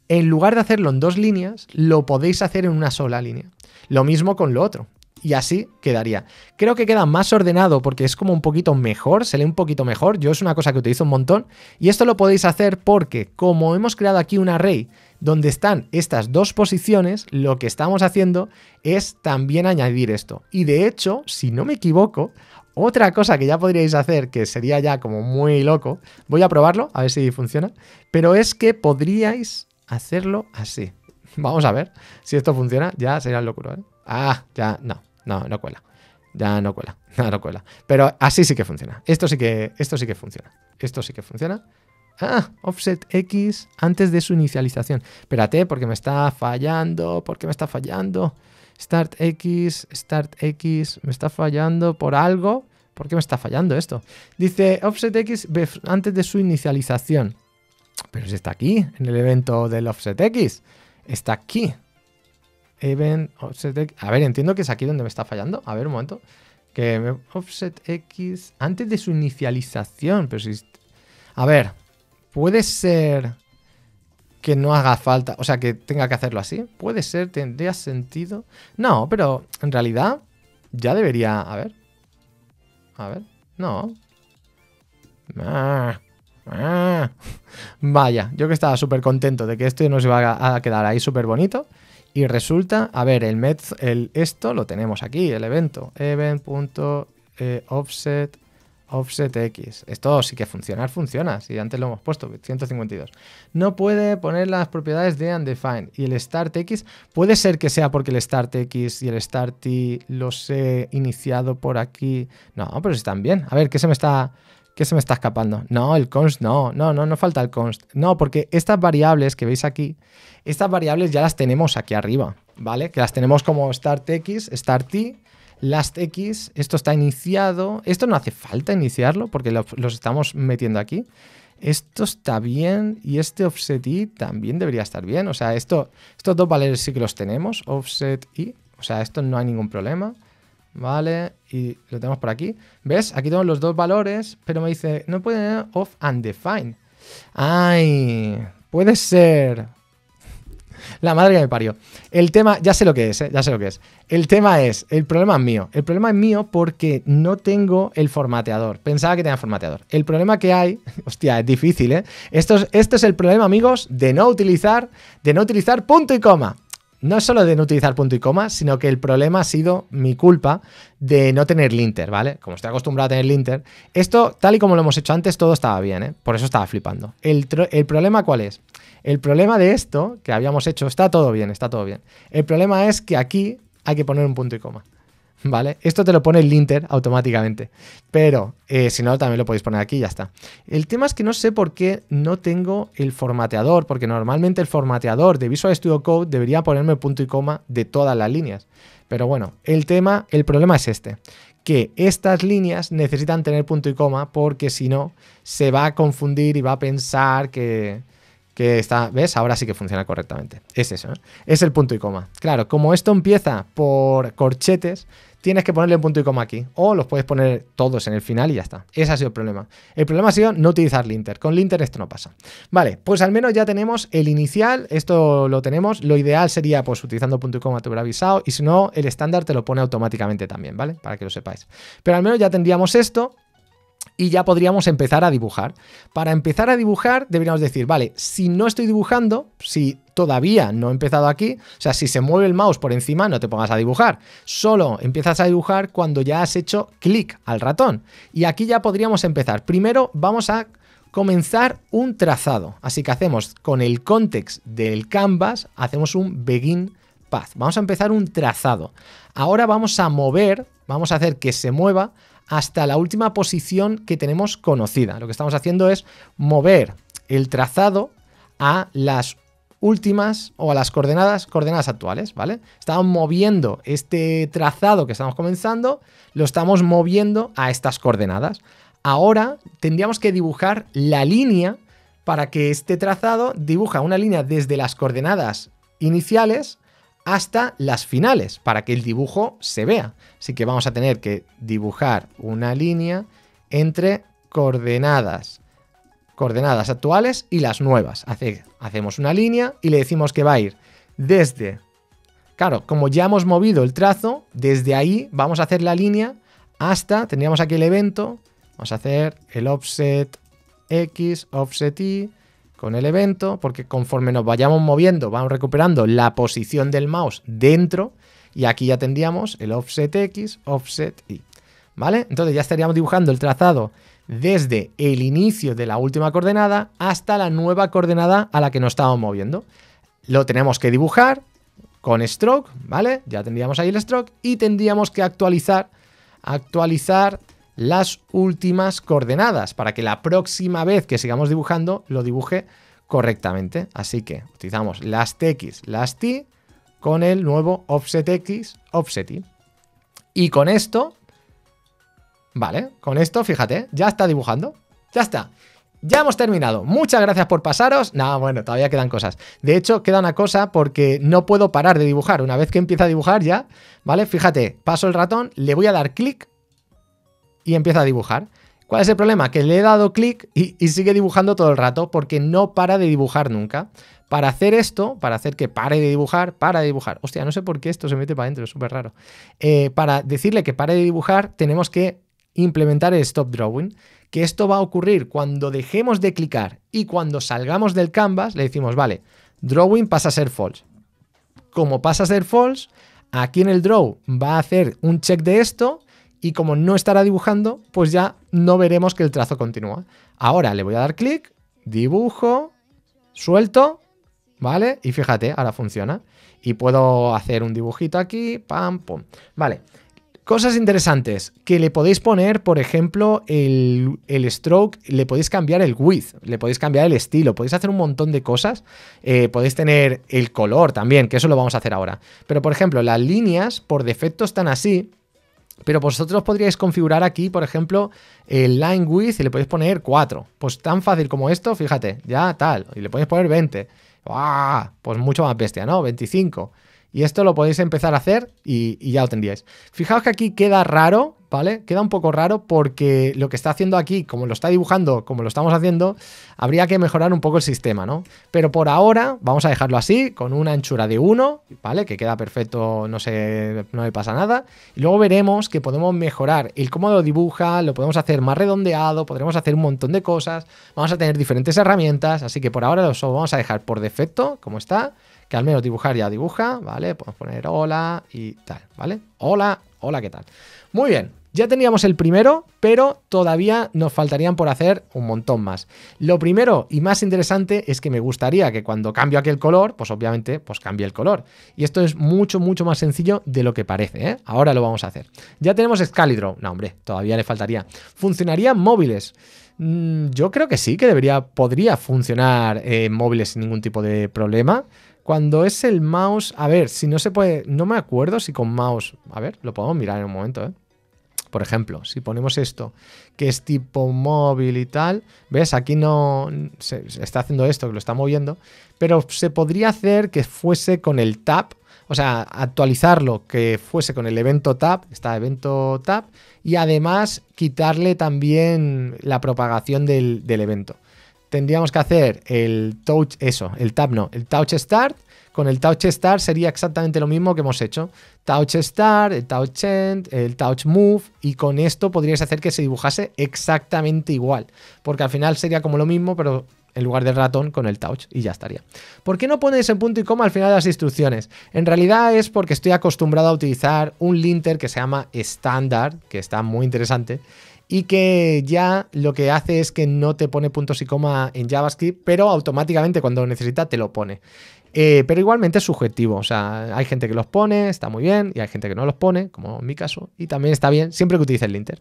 en lugar de hacerlo en dos líneas, lo podéis hacer en una sola línea. Lo mismo con lo otro. Y así quedaría. Creo que queda más ordenado porque es como un poquito mejor, se lee un poquito mejor. Yo es una cosa que utilizo un montón. Y esto lo podéis hacer porque como hemos creado aquí un array donde están estas dos posiciones, lo que estamos haciendo es también añadir esto. Y de hecho, si no me equivoco, otra cosa que ya podríais hacer, que sería ya como muy loco, voy a probarlo, a ver si funciona, pero es que podríais hacerlo así. *laughs* Vamos a ver. Si esto funciona, ya sería locura. ¿eh? Ah, ya, no, no, no cuela. Ya no cuela, *laughs* no, cuela. Pero así sí que funciona. Esto sí que, esto sí que funciona. Esto sí que funciona. Ah, offset X antes de su inicialización. Espérate, porque me está fallando, porque me está fallando. Start X, start X, me está fallando por algo. ¿Por qué me está fallando esto? Dice offset X antes de su inicialización pero si está aquí, en el evento del Offset X. Está aquí. Event Offset X. A ver, entiendo que es aquí donde me está fallando. A ver, un momento. Que Offset X. Antes de su inicialización, pero si. A ver, puede ser que no haga falta, o sea, que tenga que hacerlo así. Puede ser, tendría sentido. No, pero en realidad ya debería, a ver. A ver, no. Ah, Ah. vaya, yo que estaba súper contento de que esto nos iba a quedar ahí súper bonito. Y resulta, a ver, el, met, el esto lo tenemos aquí, el evento. Event.offset eh, offset x. Esto sí que funciona funciona, si antes lo hemos puesto, 152. No puede poner las propiedades de undefined y el start x puede ser que sea porque el start x y el start y los he iniciado por aquí. No, pero están bien. A ver, ¿qué se me está ¿Qué se me está escapando? No, el const no, no, no, no falta el const. No, porque estas variables que veis aquí, estas variables ya las tenemos aquí arriba, ¿vale? Que las tenemos como startx, last lastx, esto está iniciado, esto no hace falta iniciarlo porque los estamos metiendo aquí. Esto está bien y este offset y también debería estar bien. O sea, esto, estos dos valores sí que los tenemos, offset y, o sea, esto no hay ningún problema. ¿vale? Y lo tenemos por aquí. ¿Ves? Aquí tengo los dos valores, pero me dice, no puede tener off undefined. ¡Ay! Puede ser. *laughs* La madre que me parió. El tema, ya sé lo que es, ¿eh? ya sé lo que es. El tema es, el problema es mío. El problema es mío porque no tengo el formateador. Pensaba que tenía formateador. El problema que hay, *laughs* hostia, es difícil, ¿eh? Esto es, esto es el problema, amigos, de no utilizar, de no utilizar punto y coma no solo de no utilizar punto y coma, sino que el problema ha sido mi culpa de no tener linter, ¿vale? Como estoy acostumbrado a tener linter. Esto, tal y como lo hemos hecho antes, todo estaba bien, ¿eh? Por eso estaba flipando. el problema cuál es? El problema de esto que habíamos hecho, está todo bien, está todo bien. El problema es que aquí hay que poner un punto y coma. ¿vale? Esto te lo pone el linter automáticamente, pero eh, si no, también lo podéis poner aquí y ya está. El tema es que no sé por qué no tengo el formateador, porque normalmente el formateador de Visual Studio Code debería ponerme punto y coma de todas las líneas. Pero bueno, el tema, el problema es este, que estas líneas necesitan tener punto y coma porque si no se va a confundir y va a pensar que, que está, ¿ves? Ahora sí que funciona correctamente. Es eso, ¿eh? es el punto y coma. Claro, como esto empieza por corchetes, tienes que ponerle un punto y coma aquí. O los puedes poner todos en el final y ya está. Ese ha sido el problema. El problema ha sido no utilizar linter. Con linter esto no pasa. Vale, pues al menos ya tenemos el inicial. Esto lo tenemos. Lo ideal sería, pues utilizando punto y coma te hubiera avisado. Y si no, el estándar te lo pone automáticamente también, ¿vale? Para que lo sepáis. Pero al menos ya tendríamos esto y ya podríamos empezar a dibujar. Para empezar a dibujar deberíamos decir, vale, si no estoy dibujando, si todavía no he empezado aquí, o sea, si se mueve el mouse por encima no te pongas a dibujar, solo empiezas a dibujar cuando ya has hecho clic al ratón. Y aquí ya podríamos empezar. Primero vamos a comenzar un trazado, así que hacemos con el context del canvas, hacemos un begin path. Vamos a empezar un trazado. Ahora vamos a mover, vamos a hacer que se mueva hasta la última posición que tenemos conocida. Lo que estamos haciendo es mover el trazado a las últimas o a las coordenadas, coordenadas actuales, ¿vale? Estamos moviendo este trazado que estamos comenzando, lo estamos moviendo a estas coordenadas. Ahora tendríamos que dibujar la línea para que este trazado dibuja una línea desde las coordenadas iniciales hasta las finales para que el dibujo se vea. Así que vamos a tener que dibujar una línea entre coordenadas coordenadas actuales y las nuevas. hacemos una línea y le decimos que va a ir desde... Claro, como ya hemos movido el trazo, desde ahí vamos a hacer la línea hasta, tendríamos aquí el evento, vamos a hacer el offset X, offset Y, con el evento, porque conforme nos vayamos moviendo, vamos recuperando la posición del mouse dentro, y aquí ya tendríamos el offset X, offset Y. ¿Vale? Entonces ya estaríamos dibujando el trazado desde el inicio de la última coordenada hasta la nueva coordenada a la que nos estábamos moviendo. Lo tenemos que dibujar con stroke, ¿vale? Ya tendríamos ahí el stroke y tendríamos que actualizar, actualizar las últimas coordenadas para que la próxima vez que sigamos dibujando lo dibuje correctamente. Así que utilizamos las TX, las T con el nuevo offset X, offset Y. Y con esto, vale, con esto, fíjate, ya está dibujando, ya está. Ya hemos terminado. Muchas gracias por pasaros. No, bueno, todavía quedan cosas. De hecho, queda una cosa porque no puedo parar de dibujar. Una vez que empieza a dibujar ya, ¿vale? Fíjate, paso el ratón, le voy a dar clic y empieza a dibujar. ¿Cuál es el problema? Que le he dado clic y, sigue dibujando todo el rato porque no para de dibujar nunca. Para hacer esto, para hacer que pare de dibujar, para de dibujar. Hostia, no sé por qué esto se mete para adentro, es súper raro. Eh, para decirle que pare de dibujar, tenemos que implementar el stop drawing, que esto va a ocurrir cuando dejemos de clicar y cuando salgamos del canvas, le decimos, vale, drawing pasa a ser false. Como pasa a ser false, aquí en el draw va a hacer un check de esto y como no estará dibujando, pues ya no veremos que el trazo continúa. Ahora le voy a dar clic, dibujo, suelto, ¿vale? Y fíjate, ahora funciona. Y puedo hacer un dibujito aquí, pam, pum. Vale, Cosas interesantes, que le podéis poner, por ejemplo, el, stroke, le podéis cambiar el width, le podéis cambiar el estilo, podéis hacer un montón de cosas, eh, podéis tener el color también, que eso lo vamos a hacer ahora. Pero, por ejemplo, las líneas por defecto están así, pero vosotros podríais configurar aquí, por ejemplo, el line width y le podéis poner 4. Pues tan fácil como esto, fíjate, ya tal. Y le podéis poner 20. Ah, Pues mucho más bestia, ¿no? 25. Y esto lo podéis empezar a hacer y, ya lo tendríais. Fijaos que aquí queda raro, ¿vale? Queda un poco raro porque lo que está haciendo aquí, como lo está dibujando, como lo estamos haciendo, habría que mejorar un poco el sistema, ¿no? Pero por ahora vamos a dejarlo así, con una anchura de 1, ¿vale? Que queda perfecto, no se, no le pasa nada. Y luego veremos que podemos mejorar el cómo lo dibuja, lo podemos hacer más redondeado, podremos hacer un montón de cosas, vamos a tener diferentes herramientas, así que por ahora lo vamos a dejar por defecto, como está que al menos dibujar ya dibuja, ¿vale? Podemos poner hola y tal, ¿vale? Hola, hola, ¿qué tal? Muy bien, ya teníamos el primero, pero todavía nos faltarían por hacer un montón más. Lo primero y más interesante es que me gustaría que cuando cambio aquel color, pues obviamente, pues cambie el color. Y esto es mucho, mucho más sencillo de lo que parece, ¿eh? Ahora lo vamos a hacer. Ya tenemos Excalibur. No, hombre, todavía le faltaría. ¿Funcionarían móviles? Mm, yo creo que sí, que debería, podría funcionar móviles sin ningún tipo de problema. Cuando es el mouse, a ver, si no se puede, no me acuerdo si con mouse, a ver, lo podemos mirar en un momento, ¿eh? Por ejemplo, si ponemos esto, que es tipo móvil y tal, ¿ves? Aquí no se, está haciendo esto, que lo está moviendo, pero se podría hacer que fuese con el tap, o sea, actualizarlo, que fuese con el evento tab, está evento tap, y además quitarle también la propagación del evento tendríamos que hacer el touch, eso, el tab no, el touch start. Con el touch start sería exactamente lo mismo que hemos hecho. Touch start, el touch end, el touch move y con esto podríais hacer que se dibujase exactamente igual. Porque al final sería como lo mismo, pero en lugar del ratón con el touch y ya estaría. ¿Por qué no ponéis en punto y coma al final de las instrucciones? En realidad es porque estoy acostumbrado a utilizar un linter que se llama estándar, que está muy interesante, y que ya lo que hace es que no te pone puntos y coma en JavaScript, pero automáticamente cuando lo necesita te lo pone. Eh, pero igualmente es subjetivo, o sea, hay gente que los pone, está muy bien, y hay gente que no los pone, como en mi caso, y también está bien, siempre que utilice el linter.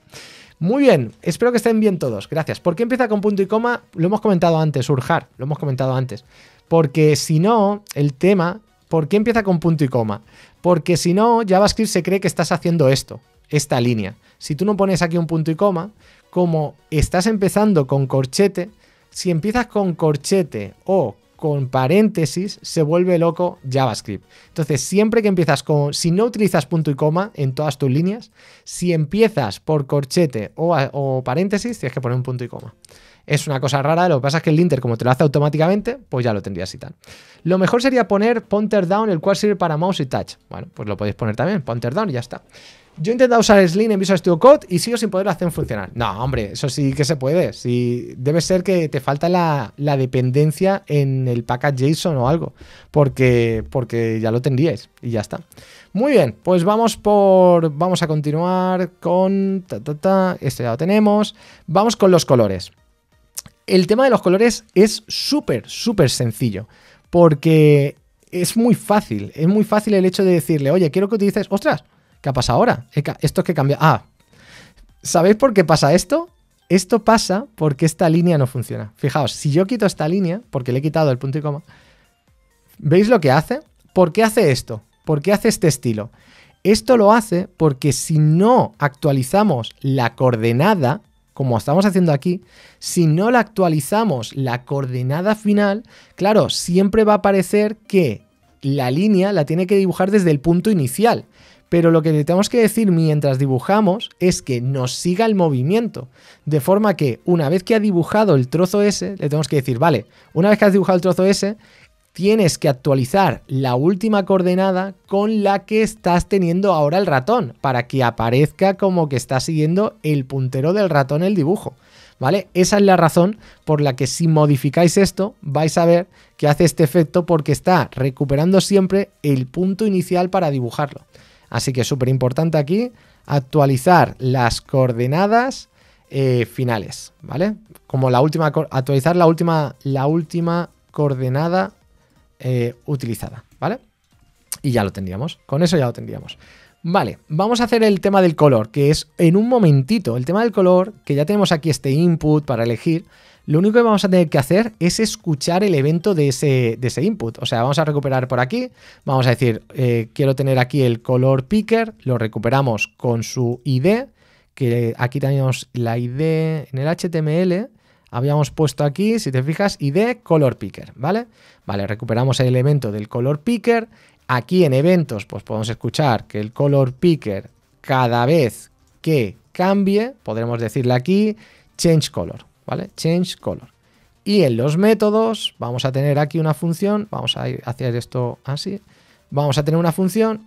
Muy bien, espero que estén bien todos, gracias. ¿Por qué empieza con punto y coma? Lo hemos comentado antes, Urjar, lo hemos comentado antes. Porque si no, el tema, ¿por qué empieza con punto y coma? Porque si no, JavaScript se cree que estás haciendo esto, esta línea. Si tú no pones aquí un punto y coma, como estás empezando con corchete, si empiezas con corchete o con paréntesis, se vuelve loco JavaScript. Entonces, siempre que empiezas con, si no utilizas punto y coma en todas tus líneas, si empiezas por corchete o, paréntesis, tienes que poner un punto y coma. Es una cosa rara, lo que pasa es que el linter, como te lo hace automáticamente, pues ya lo tendrías y tal. Lo mejor sería poner pointer down, el cual sirve para mouse y touch. Bueno, pues lo podéis poner también, pointer down y ya está. Yo he intentado usar Slim en Visual Studio Code y sigo sin poder hacer funcionar. No, hombre, eso sí que se puede. debe ser que te falta la, dependencia en el package JSON o algo, porque, porque ya lo tendríais y ya está. Muy bien, pues vamos por. Vamos a continuar con. Este ya lo tenemos. Vamos con los colores. El tema de los colores es súper, súper sencillo, porque es muy fácil. Es muy fácil el hecho de decirle, oye, quiero que utilices. ¡Ostras! ¿Qué ha ahora? Esto es que cambia. Ah, ¿sabéis por qué pasa esto? Esto pasa porque esta línea no funciona. Fijaos, si yo quito esta línea, porque le he quitado el punto y coma, ¿veis lo que hace? ¿Por qué hace esto? ¿Por qué hace este estilo? Esto lo hace porque si no actualizamos la coordenada, como estamos haciendo aquí, si no la actualizamos la coordenada final, claro, siempre va a parecer que la línea la tiene que dibujar desde el punto inicial. Pero lo que le tenemos que decir mientras dibujamos es que nos siga el movimiento. De forma que una vez que ha dibujado el trozo S, le tenemos que decir, vale, una vez que has dibujado el trozo S, tienes que actualizar la última coordenada con la que estás teniendo ahora el ratón, para que aparezca como que está siguiendo el puntero del ratón el dibujo. ¿Vale? Esa es la razón por la que si modificáis esto, vais a ver que hace este efecto porque está recuperando siempre el punto inicial para dibujarlo. Así que es súper importante aquí actualizar las coordenadas eh, finales, ¿vale? Como la última, actualizar la última, la última coordenada eh, utilizada, ¿vale? Y ya lo tendríamos, con eso ya lo tendríamos. Vale, vamos a hacer el tema del color, que es en un momentito. El tema del color, que ya tenemos aquí este input para elegir, lo único que vamos a tener que hacer es escuchar el evento de ese, de ese input. O sea, vamos a recuperar por aquí, vamos a decir, eh, quiero tener aquí el color picker, lo recuperamos con su ID, que aquí tenemos la ID en el HTML, habíamos puesto aquí, si te fijas, ID color picker, ¿vale? Vale, recuperamos el elemento del color picker. Aquí en eventos, pues podemos escuchar que el color picker cada vez que cambie, podremos decirle aquí change color, ¿vale? Change color. Y en los métodos vamos a tener aquí una función, vamos a ir hacer esto así, vamos a tener una función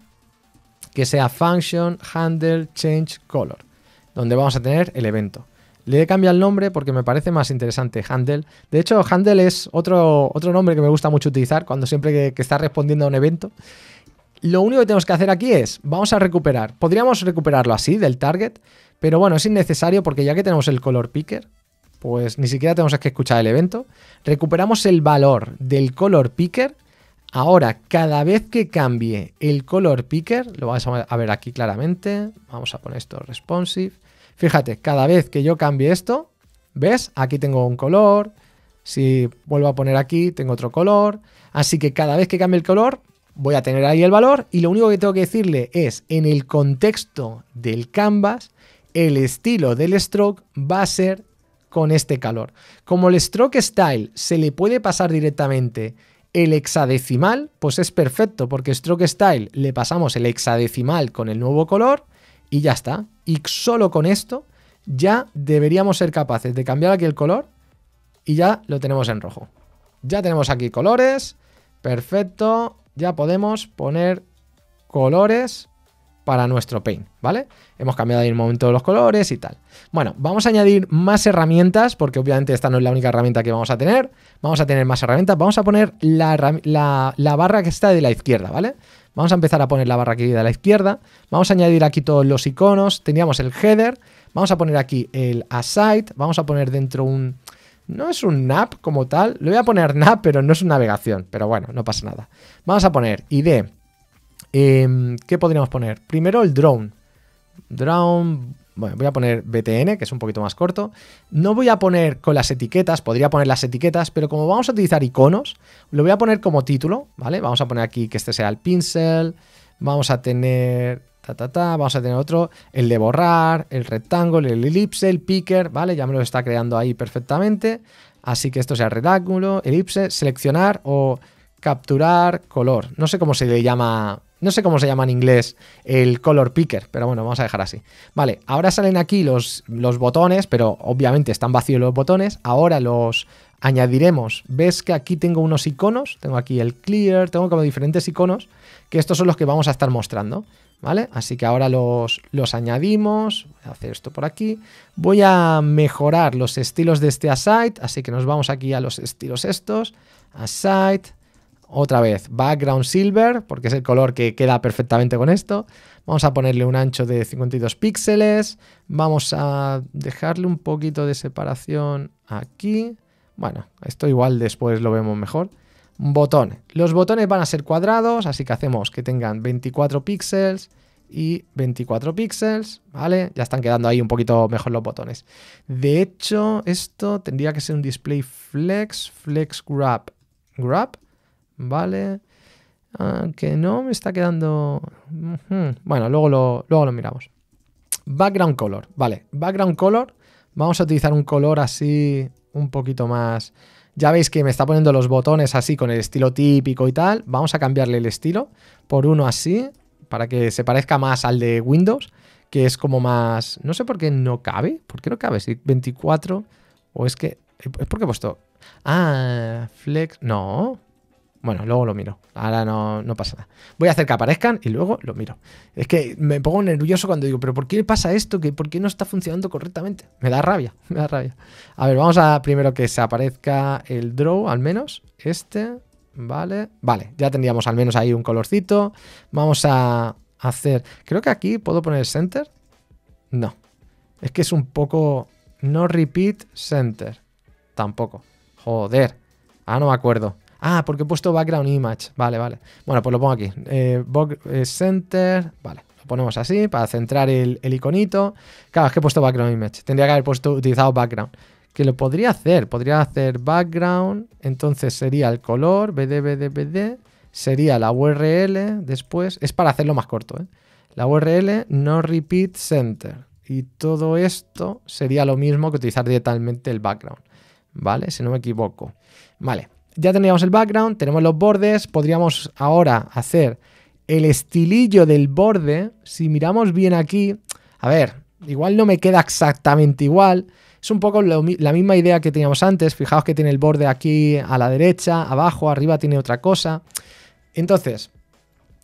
que sea function handle change color, donde vamos a tener el evento. Le he cambiado el nombre porque me parece más interesante handle. De hecho, handle es otro, otro nombre que me gusta mucho utilizar cuando siempre que, está respondiendo a un evento. Lo único que tenemos que hacer aquí es, vamos a recuperar, podríamos recuperarlo así del target, pero bueno, es innecesario porque ya que tenemos el color picker, pues ni siquiera tenemos que escuchar el evento. Recuperamos el valor del color picker. Ahora, cada vez que cambie el color picker, lo vamos a ver aquí claramente. Vamos a poner esto responsive. Fíjate, cada vez que yo cambie esto, ¿ves? Aquí tengo un color. Si vuelvo a poner aquí, tengo otro color. Así que cada vez que cambie el color, voy a tener ahí el valor. Y lo único que tengo que decirle es, en el contexto del canvas, el estilo del stroke va a ser con este calor. Como el stroke style se le puede pasar directamente el hexadecimal, pues es perfecto, porque stroke style le pasamos el hexadecimal con el nuevo color y ya está. Y solo con esto ya deberíamos ser capaces de cambiar aquí el color y ya lo tenemos en rojo. Ya tenemos aquí colores, perfecto, ya podemos poner colores para nuestro paint, ¿vale? Hemos cambiado ahí el momento los colores y tal. Bueno, vamos a añadir más herramientas, porque obviamente esta no es la única herramienta que vamos a tener. Vamos a tener más herramientas. Vamos a poner la, barra que está de la izquierda, ¿vale? Vamos a empezar a poner la barra que viene de la izquierda. Vamos a añadir aquí todos los iconos. Teníamos el header. Vamos a poner aquí el aside. Vamos a poner dentro un... No es un nap como tal. Le voy a poner nap, pero no es una navegación. Pero bueno, no pasa nada. Vamos a poner id Em, ¿Qué podríamos poner? Primero el drone. Drone, voy a poner BTN, que es un poquito más corto. No voy a poner con las etiquetas, podría poner las etiquetas, pero como vamos a utilizar iconos, lo voy a poner como título, ¿vale? Vamos a poner aquí que este sea el pincel, vamos a tener Ta, ta, vamos a tener otro, el de borrar, el rectángulo, el elipse, el picker, ¿vale? Ya me lo está creando ahí perfectamente. Así que esto sea rectángulo, elipse, seleccionar o capturar color. No sé cómo se le llama no sé cómo se llama en inglés el color picker, pero bueno, vamos a dejar así. Vale, ahora salen aquí los, los botones, pero obviamente están vacíos los botones. Ahora los añadiremos. ¿Ves que aquí tengo unos iconos? Tengo aquí el clear, tengo como diferentes iconos, que estos son los que vamos a estar mostrando. ¿vale? Así que ahora los, los añadimos, voy a hacer esto por aquí. Voy a mejorar los estilos de este aside, así que nos vamos aquí a los estilos estos, aside, otra vez background silver, porque es el color que queda perfectamente con esto. Vamos a ponerle un ancho de 52 píxeles. Vamos a dejarle un poquito de separación aquí. Bueno, esto igual después lo vemos mejor. Botón. Los botones van a ser cuadrados, así que hacemos que tengan 24 píxeles y 24 píxeles, ¿vale? Ya están quedando ahí un poquito mejor los botones. De hecho, esto tendría que ser un display flex, flex grab, grab, Vale. Aunque ah, que no me está quedando... Bueno, luego lo, luego lo miramos. Background color. Vale, background color. Vamos a utilizar un color así un poquito más... Ya veis que me está poniendo los botones así con el estilo típico y tal. Vamos a cambiarle el estilo por uno así para que se parezca más al de Windows, que es como más... No sé por qué no cabe. ¿Por qué no cabe? Si 24 o es que... Es porque he puesto... Ah, flex... No, bueno, luego lo miro. Ahora no, no, pasa nada. Voy a hacer que aparezcan y luego lo miro. Es que me pongo nervioso cuando digo, pero ¿por qué pasa esto? ¿Por qué no está funcionando correctamente? Me da rabia, *laughs* me da rabia. A ver, vamos a primero que se aparezca el draw, al menos. Este, vale. Vale, ya tendríamos al menos ahí un colorcito. Vamos a hacer... Creo que aquí puedo poner center. No. Es que es un poco... No repeat center. Tampoco. Joder. Ah, no me acuerdo. Ah, porque he puesto background image. Vale, vale. Bueno, pues lo pongo aquí. Eh, eh, center. Vale, lo ponemos así para centrar el, iconito. Claro, es que he puesto background image. Tendría que haber puesto, utilizado background. Que lo podría hacer. Podría hacer background. Entonces sería el color. BD, BD, BD. Sería la URL después. Es para hacerlo más corto. ¿eh? La URL no repeat center. Y todo esto sería lo mismo que utilizar directamente el background. ¿Vale? Si no me equivoco. Vale ya teníamos el background, tenemos los bordes, podríamos ahora hacer el estilillo del borde. Si miramos bien aquí, a ver, igual no me queda exactamente igual. Es un poco la misma idea que teníamos antes. Fijaos que tiene el borde aquí a la derecha, abajo, arriba tiene otra cosa. Entonces,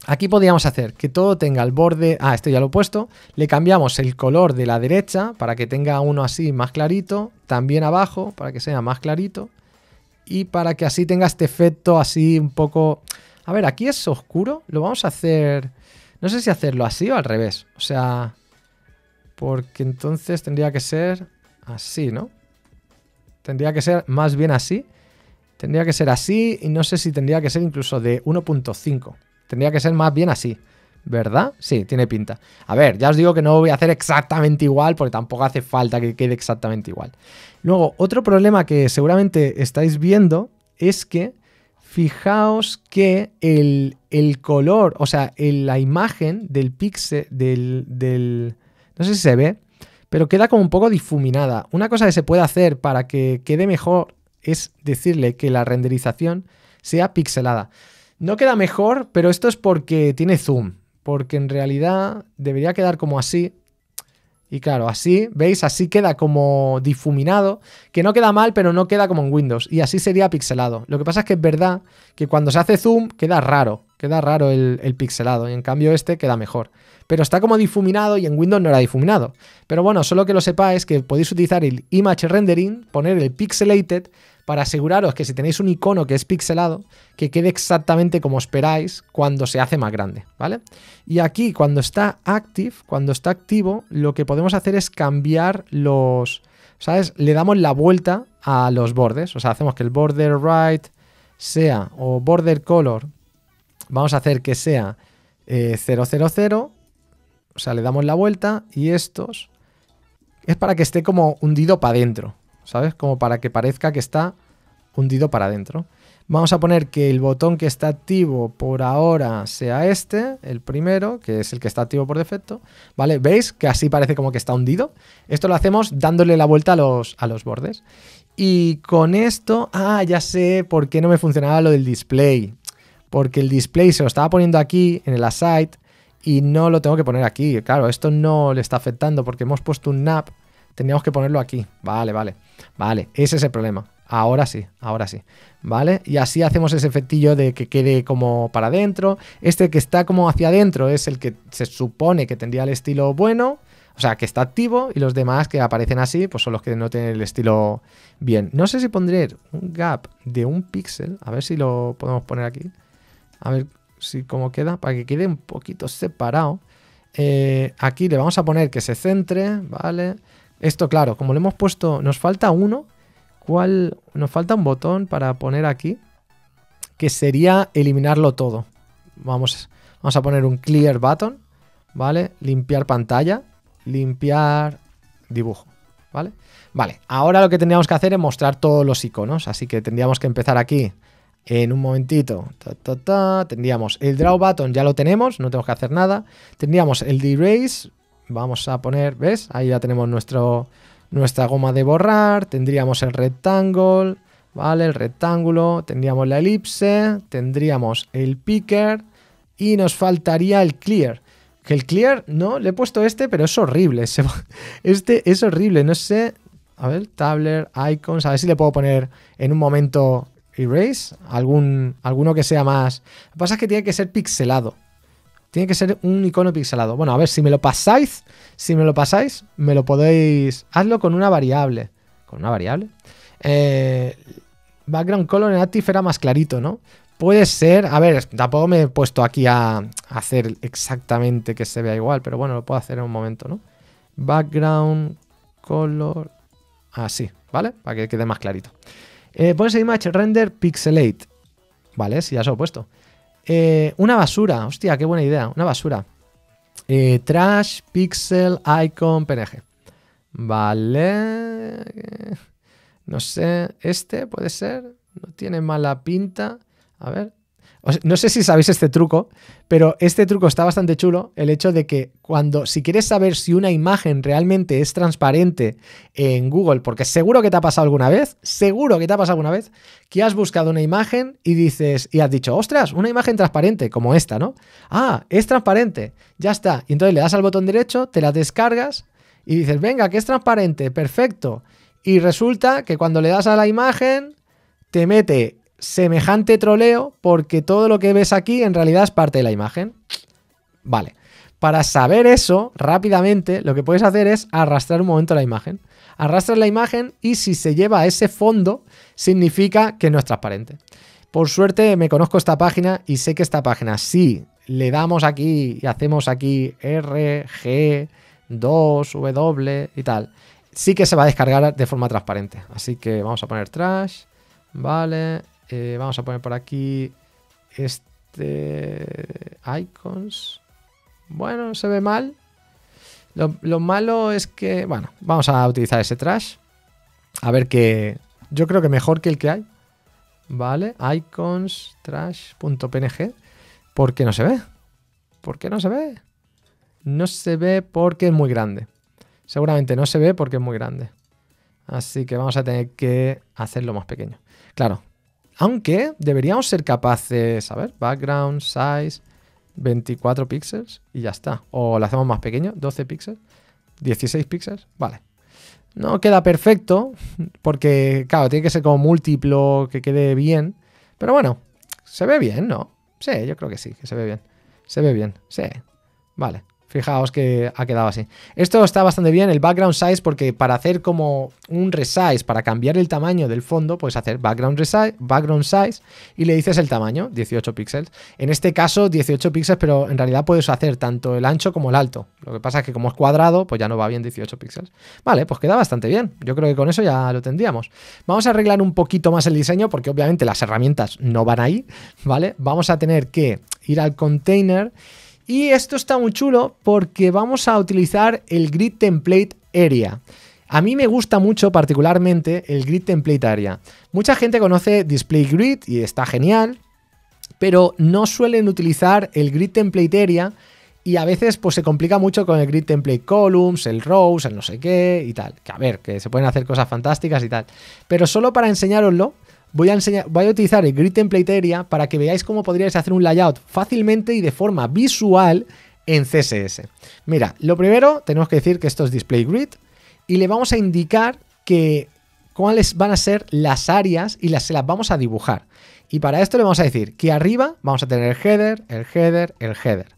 Aquí podríamos hacer que todo tenga el borde, ah, esto ya lo he puesto, le cambiamos el color de la derecha para que tenga uno así más clarito, también abajo para que sea más clarito, y para que así tenga este efecto así un poco... A ver, aquí es oscuro, lo vamos a hacer... No sé si hacerlo así o al revés, o sea... Porque entonces tendría que ser así, ¿no? Tendría que ser más bien así. Tendría que ser así y no sé si tendría que ser incluso de 1.5. Tendría que ser más bien así. ¿verdad? Sí, tiene pinta. A ver, ya os digo que no voy a hacer exactamente igual porque tampoco hace falta que quede exactamente igual. Luego, otro problema que seguramente estáis viendo es que fijaos que el, color, o sea, la imagen del píxel, del, del... No sé si se ve, pero queda como un poco difuminada. Una cosa que se puede hacer para que quede mejor es decirle que la renderización sea pixelada. No queda mejor, pero esto es porque tiene zoom porque en realidad debería quedar como así. Y claro, así, ¿veis? Así queda como difuminado, que no queda mal, pero no queda como en Windows. Y así sería pixelado. Lo que pasa es que es verdad que cuando se hace zoom queda raro, queda raro el, pixelado. Y en cambio este queda mejor. Pero está como difuminado y en Windows no era difuminado. Pero bueno, solo que lo sepáis que podéis utilizar el Image Rendering, poner el Pixelated para aseguraros que si tenéis un icono que es pixelado, que quede exactamente como esperáis cuando se hace más grande, ¿vale? Y aquí cuando está active, cuando está activo, lo que podemos hacer es cambiar los, ¿sabes? Le damos la vuelta a los bordes, o sea, hacemos que el border right sea o border color, vamos a hacer que sea 000, eh, o sea, le damos la vuelta y estos es para que esté como hundido para adentro, ¿sabes? Como para que parezca que está hundido para adentro. Vamos a poner que el botón que está activo por ahora sea este, el primero, que es el que está activo por defecto. ¿Vale? ¿Veis? Que así parece como que está hundido. Esto lo hacemos dándole la vuelta a los, a los bordes. Y con esto, ah, ya sé por qué no me funcionaba lo del display. Porque el display se lo estaba poniendo aquí en el aside y no lo tengo que poner aquí. Claro, esto no le está afectando porque hemos puesto un nap Teníamos que ponerlo aquí. Vale, vale. Vale, ese es el problema. Ahora sí, ahora sí. ¿Vale? Y así hacemos ese efectillo de que quede como para adentro. Este que está como hacia adentro es el que se supone que tendría el estilo bueno. O sea, que está activo y los demás que aparecen así, pues son los que no tienen el estilo bien. No sé si pondré un gap de un píxel. A ver si lo podemos poner aquí. A ver si cómo queda. Para que quede un poquito separado. Eh, aquí le vamos a poner que se centre, ¿vale? vale esto, claro, como le hemos puesto, nos falta uno. ¿Cuál? Nos falta un botón para poner aquí, que sería eliminarlo todo. Vamos, vamos a poner un clear button, ¿vale? Limpiar pantalla, limpiar dibujo, ¿vale? Vale, ahora lo que tendríamos que hacer es mostrar todos los iconos, así que tendríamos que empezar aquí en un momentito. tendríamos el draw button, ya lo tenemos, no tenemos que hacer nada. Tendríamos el de erase, Vamos a poner, ¿ves? Ahí ya tenemos nuestro, nuestra goma de borrar, tendríamos el rectángulo, ¿vale? El rectángulo, tendríamos la elipse, tendríamos el picker y nos faltaría el clear. Que el clear, no, le he puesto este, pero es horrible. *laughs* Este es horrible, no sé. A ver, tabler, icons, a ver si le puedo poner en un momento erase, algún, alguno que sea más. Lo que pasa es que tiene que ser pixelado. Tiene que ser un icono pixelado. Bueno, a ver, si me lo pasáis, si me lo pasáis, me lo podéis... Hazlo con una variable. ¿Con una variable? Eh, background color en Active era más clarito, ¿no? Puede ser, a ver, tampoco me he puesto aquí a hacer exactamente que se vea igual, pero bueno, lo puedo hacer en un momento, ¿no? Background color, así, ah, ¿vale? Para que quede más clarito. Eh, pones image render pixelate, ¿vale? Si ya se lo he puesto. Eh, una basura, hostia, qué buena idea, una basura. Eh, trash, pixel, icon, png. Vale. Eh, no sé, este puede ser. No tiene mala pinta. A ver no sé si sabéis este truco, pero este truco está bastante chulo, el hecho de que cuando, si quieres saber si una imagen realmente es transparente en Google, porque seguro que te ha pasado alguna vez, seguro que te ha pasado alguna vez, que has buscado una imagen y dices, y has dicho, ostras, una imagen transparente, como esta, ¿no? Ah, es transparente, ya está. Y entonces le das al botón derecho, te la descargas y dices, venga, que es transparente, perfecto. Y resulta que cuando le das a la imagen, te mete semejante troleo porque todo lo que ves aquí en realidad es parte de la imagen. Vale. Para saber eso rápidamente, lo que puedes hacer es arrastrar un momento la imagen. Arrastras la imagen y si se lleva a ese fondo, significa que no es transparente. Por suerte me conozco esta página y sé que esta página, si le damos aquí y hacemos aquí R, G, 2, W y tal, sí que se va a descargar de forma transparente. Así que vamos a poner trash, vale, eh, vamos a poner por aquí este icons. Bueno, se ve mal. Lo, malo es que, bueno, vamos a utilizar ese trash. A ver que yo creo que mejor que el que hay. Vale, icons trash.png. ¿Por qué no se ve? ¿Por qué no se ve? No se ve porque es muy grande. Seguramente no se ve porque es muy grande. Así que vamos a tener que hacerlo más pequeño. Claro, aunque deberíamos ser capaces, a ver, background, size, 24 píxeles y ya está. O lo hacemos más pequeño, 12 píxeles, 16 píxeles, vale. No queda perfecto, porque claro, tiene que ser como múltiplo, que quede bien. Pero bueno, se ve bien, ¿no? Sí, yo creo que sí, que se ve bien. Se ve bien, sí. Vale. Fijaos que ha quedado así. Esto está bastante bien, el background size, porque para hacer como un resize, para cambiar el tamaño del fondo, puedes hacer background, resize, background size y le dices el tamaño, 18 píxeles. En este caso, 18 píxeles, pero en realidad puedes hacer tanto el ancho como el alto. Lo que pasa es que como es cuadrado, pues ya no va bien 18 píxeles. Vale, pues queda bastante bien. Yo creo que con eso ya lo tendríamos. Vamos a arreglar un poquito más el diseño, porque obviamente las herramientas no van ahí, ¿vale? Vamos a tener que ir al container y esto está muy chulo porque vamos a utilizar el Grid Template Area. A mí me gusta mucho particularmente el Grid Template Area. Mucha gente conoce Display Grid y está genial, pero no suelen utilizar el Grid Template Area y a veces pues se complica mucho con el Grid Template Columns, el Rows, el no sé qué y tal. Que a ver, que se pueden hacer cosas fantásticas y tal. Pero solo para enseñároslo, voy a, utilizar el Grid Template Area para que veáis cómo podríais hacer un layout fácilmente y de forma visual en CSS. Mira, lo primero tenemos que decir que esto es Display Grid y le vamos a indicar que cuáles van a ser las áreas y las, se las vamos a dibujar. Y para esto le vamos a decir que arriba vamos a tener el header, el header, el header.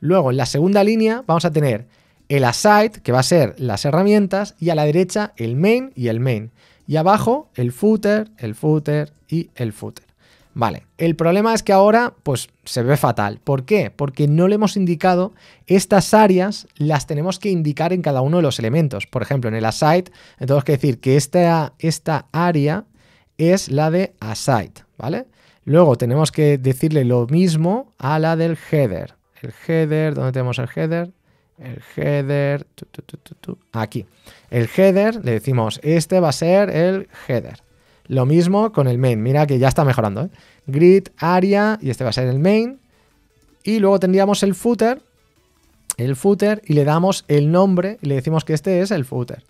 Luego en la segunda línea vamos a tener el aside, que va a ser las herramientas, y a la derecha el main y el main. Y abajo el footer, el footer y el footer. Vale, el problema es que ahora pues se ve fatal. ¿Por qué? Porque no le hemos indicado estas áreas, las tenemos que indicar en cada uno de los elementos. Por ejemplo, en el aside tenemos que decir que esta, esta área es la de aside, ¿vale? Luego tenemos que decirle lo mismo a la del header. El header, ¿dónde tenemos el header? El header. aquí. El header, le decimos, este va a ser el header. Lo mismo con el main. Mira que ya está mejorando. ¿eh? Grid, área, y este va a ser el main. Y luego tendríamos el footer. El footer y le damos el nombre y le decimos que este es el footer.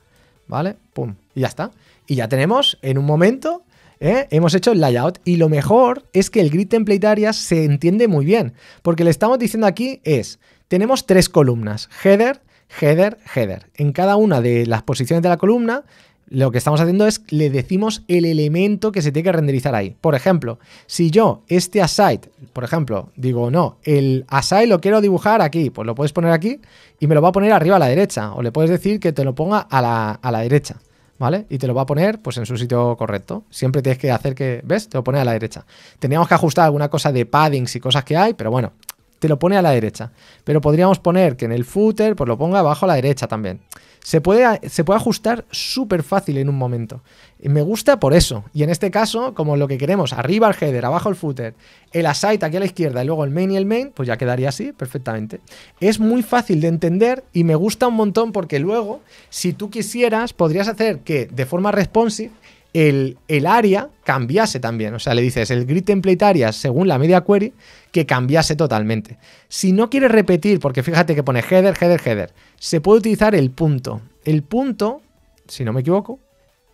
¿Vale? Pum. Y ya está. Y ya tenemos en un momento ¿eh? hemos hecho el layout y lo mejor es que el grid template area se entiende muy bien, porque le estamos diciendo aquí es tenemos tres columnas, header, header, header. En cada una de las posiciones de la columna, lo que estamos haciendo es le decimos el elemento que se tiene que renderizar ahí. Por ejemplo, si yo este aside, por ejemplo, digo, no, el aside lo quiero dibujar aquí, pues lo puedes poner aquí y me lo va a poner arriba a la derecha. O le puedes decir que te lo ponga a la, a la derecha. ¿vale? Y te lo va a poner pues en su sitio correcto. Siempre tienes que hacer que, ¿ves? Te lo pone a la derecha. Teníamos que ajustar alguna cosa de paddings y cosas que hay, pero bueno, te lo pone a la derecha. Pero podríamos poner que en el footer pues lo ponga abajo a la derecha también. Se puede, se puede ajustar súper fácil en un momento. me gusta por eso. Y en este caso, como lo que queremos, arriba el header, abajo el footer, el aside aquí a la izquierda y luego el main y el main, pues ya quedaría así perfectamente. Es muy fácil de entender y me gusta un montón porque luego, si tú quisieras, podrías hacer que de forma responsive el, área cambiase también. O sea, le dices el grid template area según la media query que cambiase totalmente. Si no quieres repetir, porque fíjate que pone header, header, header, se puede utilizar el punto. El punto, si no me equivoco,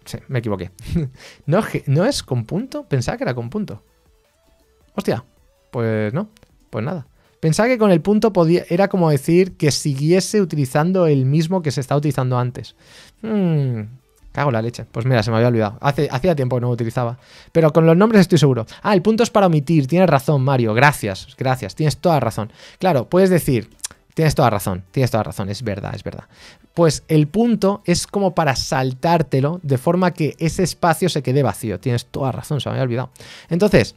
sí, me equivoqué. *laughs* no, no es con punto, pensaba que era con punto. Hostia, pues no, pues nada. Pensaba que con el punto podía, era como decir que siguiese utilizando el mismo que se está utilizando antes. Hmm, Cago la leche. Pues mira, se me había olvidado. Hace, hacía tiempo que no lo utilizaba. Pero con los nombres estoy seguro. Ah, el punto es para omitir. Tienes razón, Mario. Gracias, gracias. Tienes toda razón. Claro, puedes decir, tienes toda razón, tienes toda razón, es verdad, es verdad. Pues el punto es como para saltártelo de forma que ese espacio se quede vacío. Tienes toda razón, se me había olvidado. Entonces,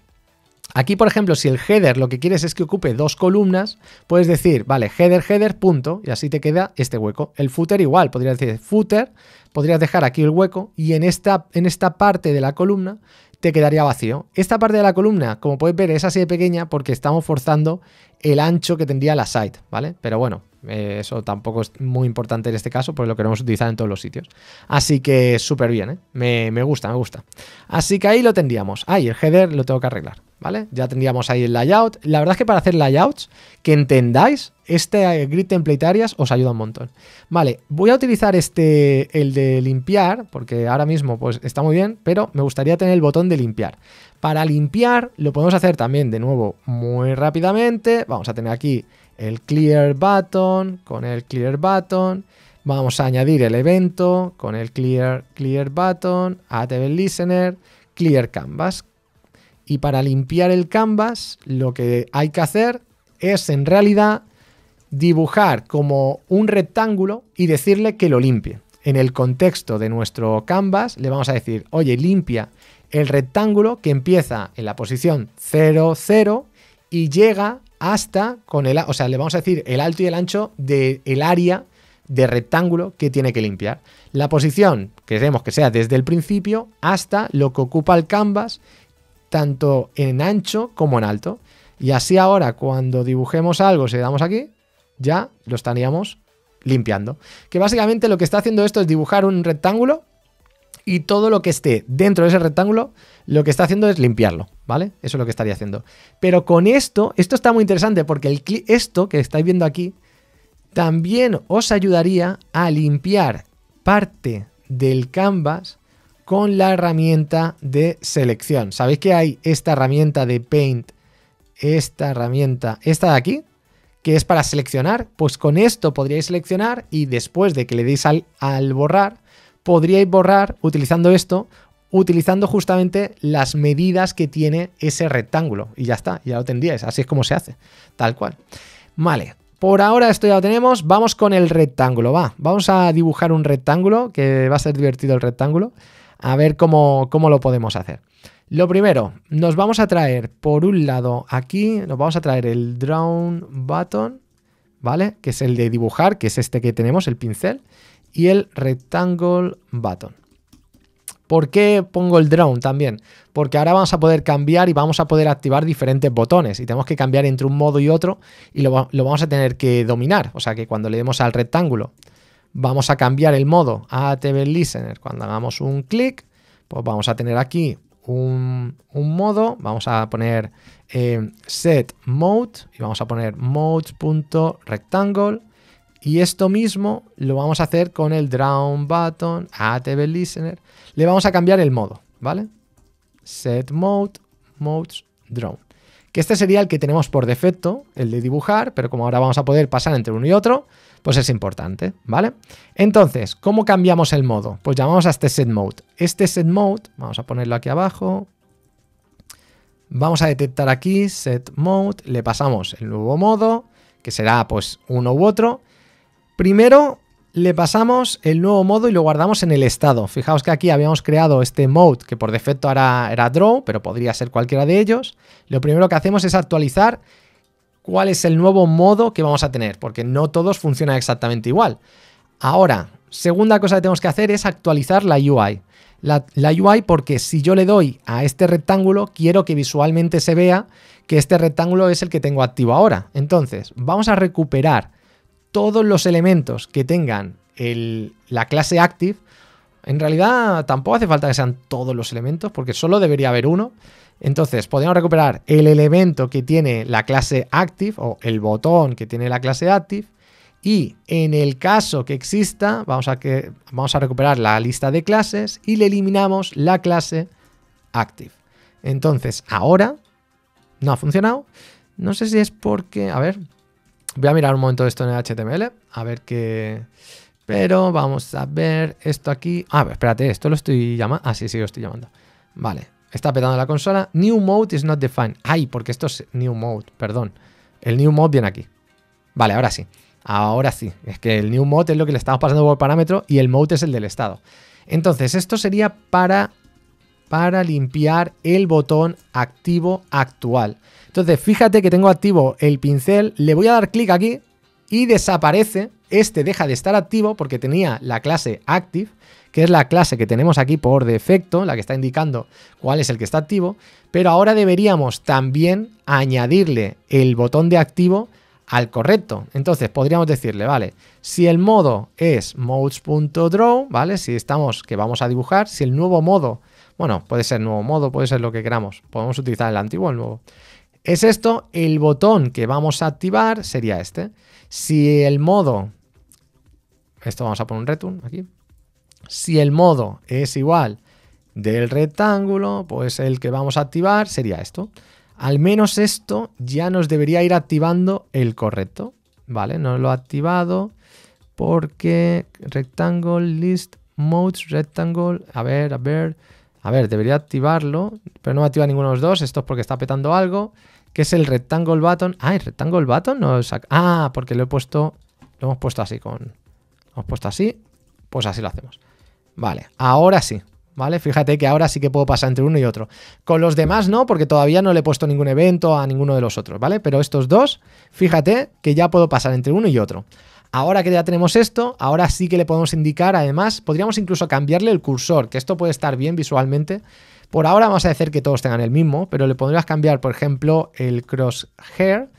Aquí, por ejemplo, si el header lo que quieres es que ocupe dos columnas, puedes decir, vale, header, header, punto, y así te queda este hueco. El footer igual, podría decir footer, podrías dejar aquí el hueco y en esta, en esta parte de la columna te quedaría vacío. Esta parte de la columna, como podéis ver, es así de pequeña porque estamos forzando el ancho que tendría la side, ¿vale? Pero bueno, eh, eso tampoco es muy importante en este caso porque lo queremos utilizar en todos los sitios. Así que súper bien, ¿eh? Me, me gusta, me gusta. Así que ahí lo tendríamos. Ahí el header lo tengo que arreglar. ¿vale? Ya tendríamos ahí el layout. La verdad es que para hacer layouts que entendáis, este eh, grid template areas os ayuda un montón. Vale, voy a utilizar este, el de limpiar, porque ahora mismo pues está muy bien, pero me gustaría tener el botón de limpiar. Para limpiar lo podemos hacer también de nuevo muy rápidamente. Vamos a tener aquí el clear button, con el clear button. Vamos a añadir el evento con el clear, clear button, add listener, clear canvas, y para limpiar el canvas, lo que hay que hacer es en realidad dibujar como un rectángulo y decirle que lo limpie. En el contexto de nuestro canvas le vamos a decir, oye, limpia el rectángulo que empieza en la posición 0, 0 y llega hasta con el, o sea, le vamos a decir el alto y el ancho del el área de rectángulo que tiene que limpiar. La posición queremos que sea desde el principio hasta lo que ocupa el canvas tanto en ancho como en alto. Y así ahora cuando dibujemos algo, si damos aquí, ya lo estaríamos limpiando. Que básicamente lo que está haciendo esto es dibujar un rectángulo y todo lo que esté dentro de ese rectángulo, lo que está haciendo es limpiarlo, ¿vale? Eso es lo que estaría haciendo. Pero con esto, esto está muy interesante porque el esto que estáis viendo aquí también os ayudaría a limpiar parte del canvas con la herramienta de selección. ¿Sabéis que hay esta herramienta de Paint? Esta herramienta, esta de aquí, que es para seleccionar. Pues con esto podríais seleccionar y después de que le deis al, al borrar, podríais borrar utilizando esto, utilizando justamente las medidas que tiene ese rectángulo. Y ya está, ya lo tendríais. Así es como se hace, tal cual. Vale, por ahora esto ya lo tenemos. Vamos con el rectángulo, va. Vamos a dibujar un rectángulo, que va a ser divertido el rectángulo a ver cómo, cómo lo podemos hacer. Lo primero, nos vamos a traer por un lado aquí, nos vamos a traer el Drone Button, ¿vale? Que es el de dibujar, que es este que tenemos, el pincel, y el Rectangle Button. ¿Por qué pongo el Drone también? Porque ahora vamos a poder cambiar y vamos a poder activar diferentes botones y tenemos que cambiar entre un modo y otro y lo, lo vamos a tener que dominar. O sea que cuando le demos al rectángulo Vamos a cambiar el modo a TV Listener. Cuando hagamos un clic, pues vamos a tener aquí un, modo. Vamos a poner eh, set mode y vamos a poner mode.rectangle. Y esto mismo lo vamos a hacer con el down button a Listener. Le vamos a cambiar el modo, ¿vale? Set mode, modes, drone que este sería el que tenemos por defecto, el de dibujar, pero como ahora vamos a poder pasar entre uno y otro, pues es importante, ¿vale? Entonces, ¿cómo cambiamos el modo? Pues llamamos a este set mode. Este set mode, vamos a ponerlo aquí abajo. Vamos a detectar aquí set mode, le pasamos el nuevo modo, que será pues uno u otro. Primero le pasamos el nuevo modo y lo guardamos en el estado. Fijaos que aquí habíamos creado este mode que por defecto era, era draw, pero podría ser cualquiera de ellos. Lo primero que hacemos es actualizar cuál es el nuevo modo que vamos a tener, porque no todos funcionan exactamente igual. Ahora, segunda cosa que tenemos que hacer es actualizar la UI. La, la UI porque si yo le doy a este rectángulo, quiero que visualmente se vea que este rectángulo es el que tengo activo ahora. Entonces, vamos a recuperar todos los elementos que tengan la clase Active, en realidad tampoco hace falta que sean todos los elementos, porque solo debería haber uno. Entonces, podríamos recuperar el elemento que tiene la clase Active o el botón que tiene la clase Active. Y en el caso que exista, vamos a, que, vamos a recuperar la lista de clases y le eliminamos la clase Active. Entonces, ahora no ha funcionado. No sé si es porque... A ver, Voy a mirar un momento esto en el HTML, a ver qué... Pero vamos a ver esto aquí. Ah, espérate, esto lo estoy llamando. Ah, sí, sí, lo estoy llamando. Vale, está petando la consola. New mode is not defined. Ay, porque esto es new mode, perdón. El new mode viene aquí. Vale, ahora sí. Ahora sí. Es que el new mode es lo que le estamos pasando por parámetro y el mode es el del estado. Entonces, esto sería para, para limpiar el botón activo actual. Entonces, fíjate que tengo activo el pincel, le voy a dar clic aquí y desaparece. Este deja de estar activo porque tenía la clase active, que es la clase que tenemos aquí por defecto, la que está indicando cuál es el que está activo, pero ahora deberíamos también añadirle el botón de activo al correcto. Entonces podríamos decirle, vale, si el modo es modes.draw, ¿vale? Si estamos que vamos a dibujar, si el nuevo modo, bueno, puede ser nuevo modo, puede ser lo que queramos, podemos utilizar el antiguo o el nuevo es esto, el botón que vamos a activar sería este. Si el modo, esto vamos a poner un return aquí, si el modo es igual del rectángulo, pues el que vamos a activar sería esto. Al menos esto ya nos debería ir activando el correcto, ¿vale? No lo ha activado porque rectangle list modes rectangle, a ver, a ver, a ver, debería activarlo, pero no me activa ninguno de los dos, esto es porque está petando algo que es el rectangle button. Ah, el rectangle button no Ah, porque lo he puesto, lo hemos puesto así con, lo hemos puesto así, pues así lo hacemos. Vale, ahora sí. ¿Vale? Fíjate que ahora sí que puedo pasar entre uno y otro. Con los demás no, porque todavía no le he puesto ningún evento a ninguno de los otros, ¿vale? Pero estos dos, fíjate que ya puedo pasar entre uno y otro. Ahora que ya tenemos esto, ahora sí que le podemos indicar, además, podríamos incluso cambiarle el cursor, que esto puede estar bien visualmente, por ahora vamos a decir que todos tengan el mismo, pero le podrías cambiar, por ejemplo, el crosshair,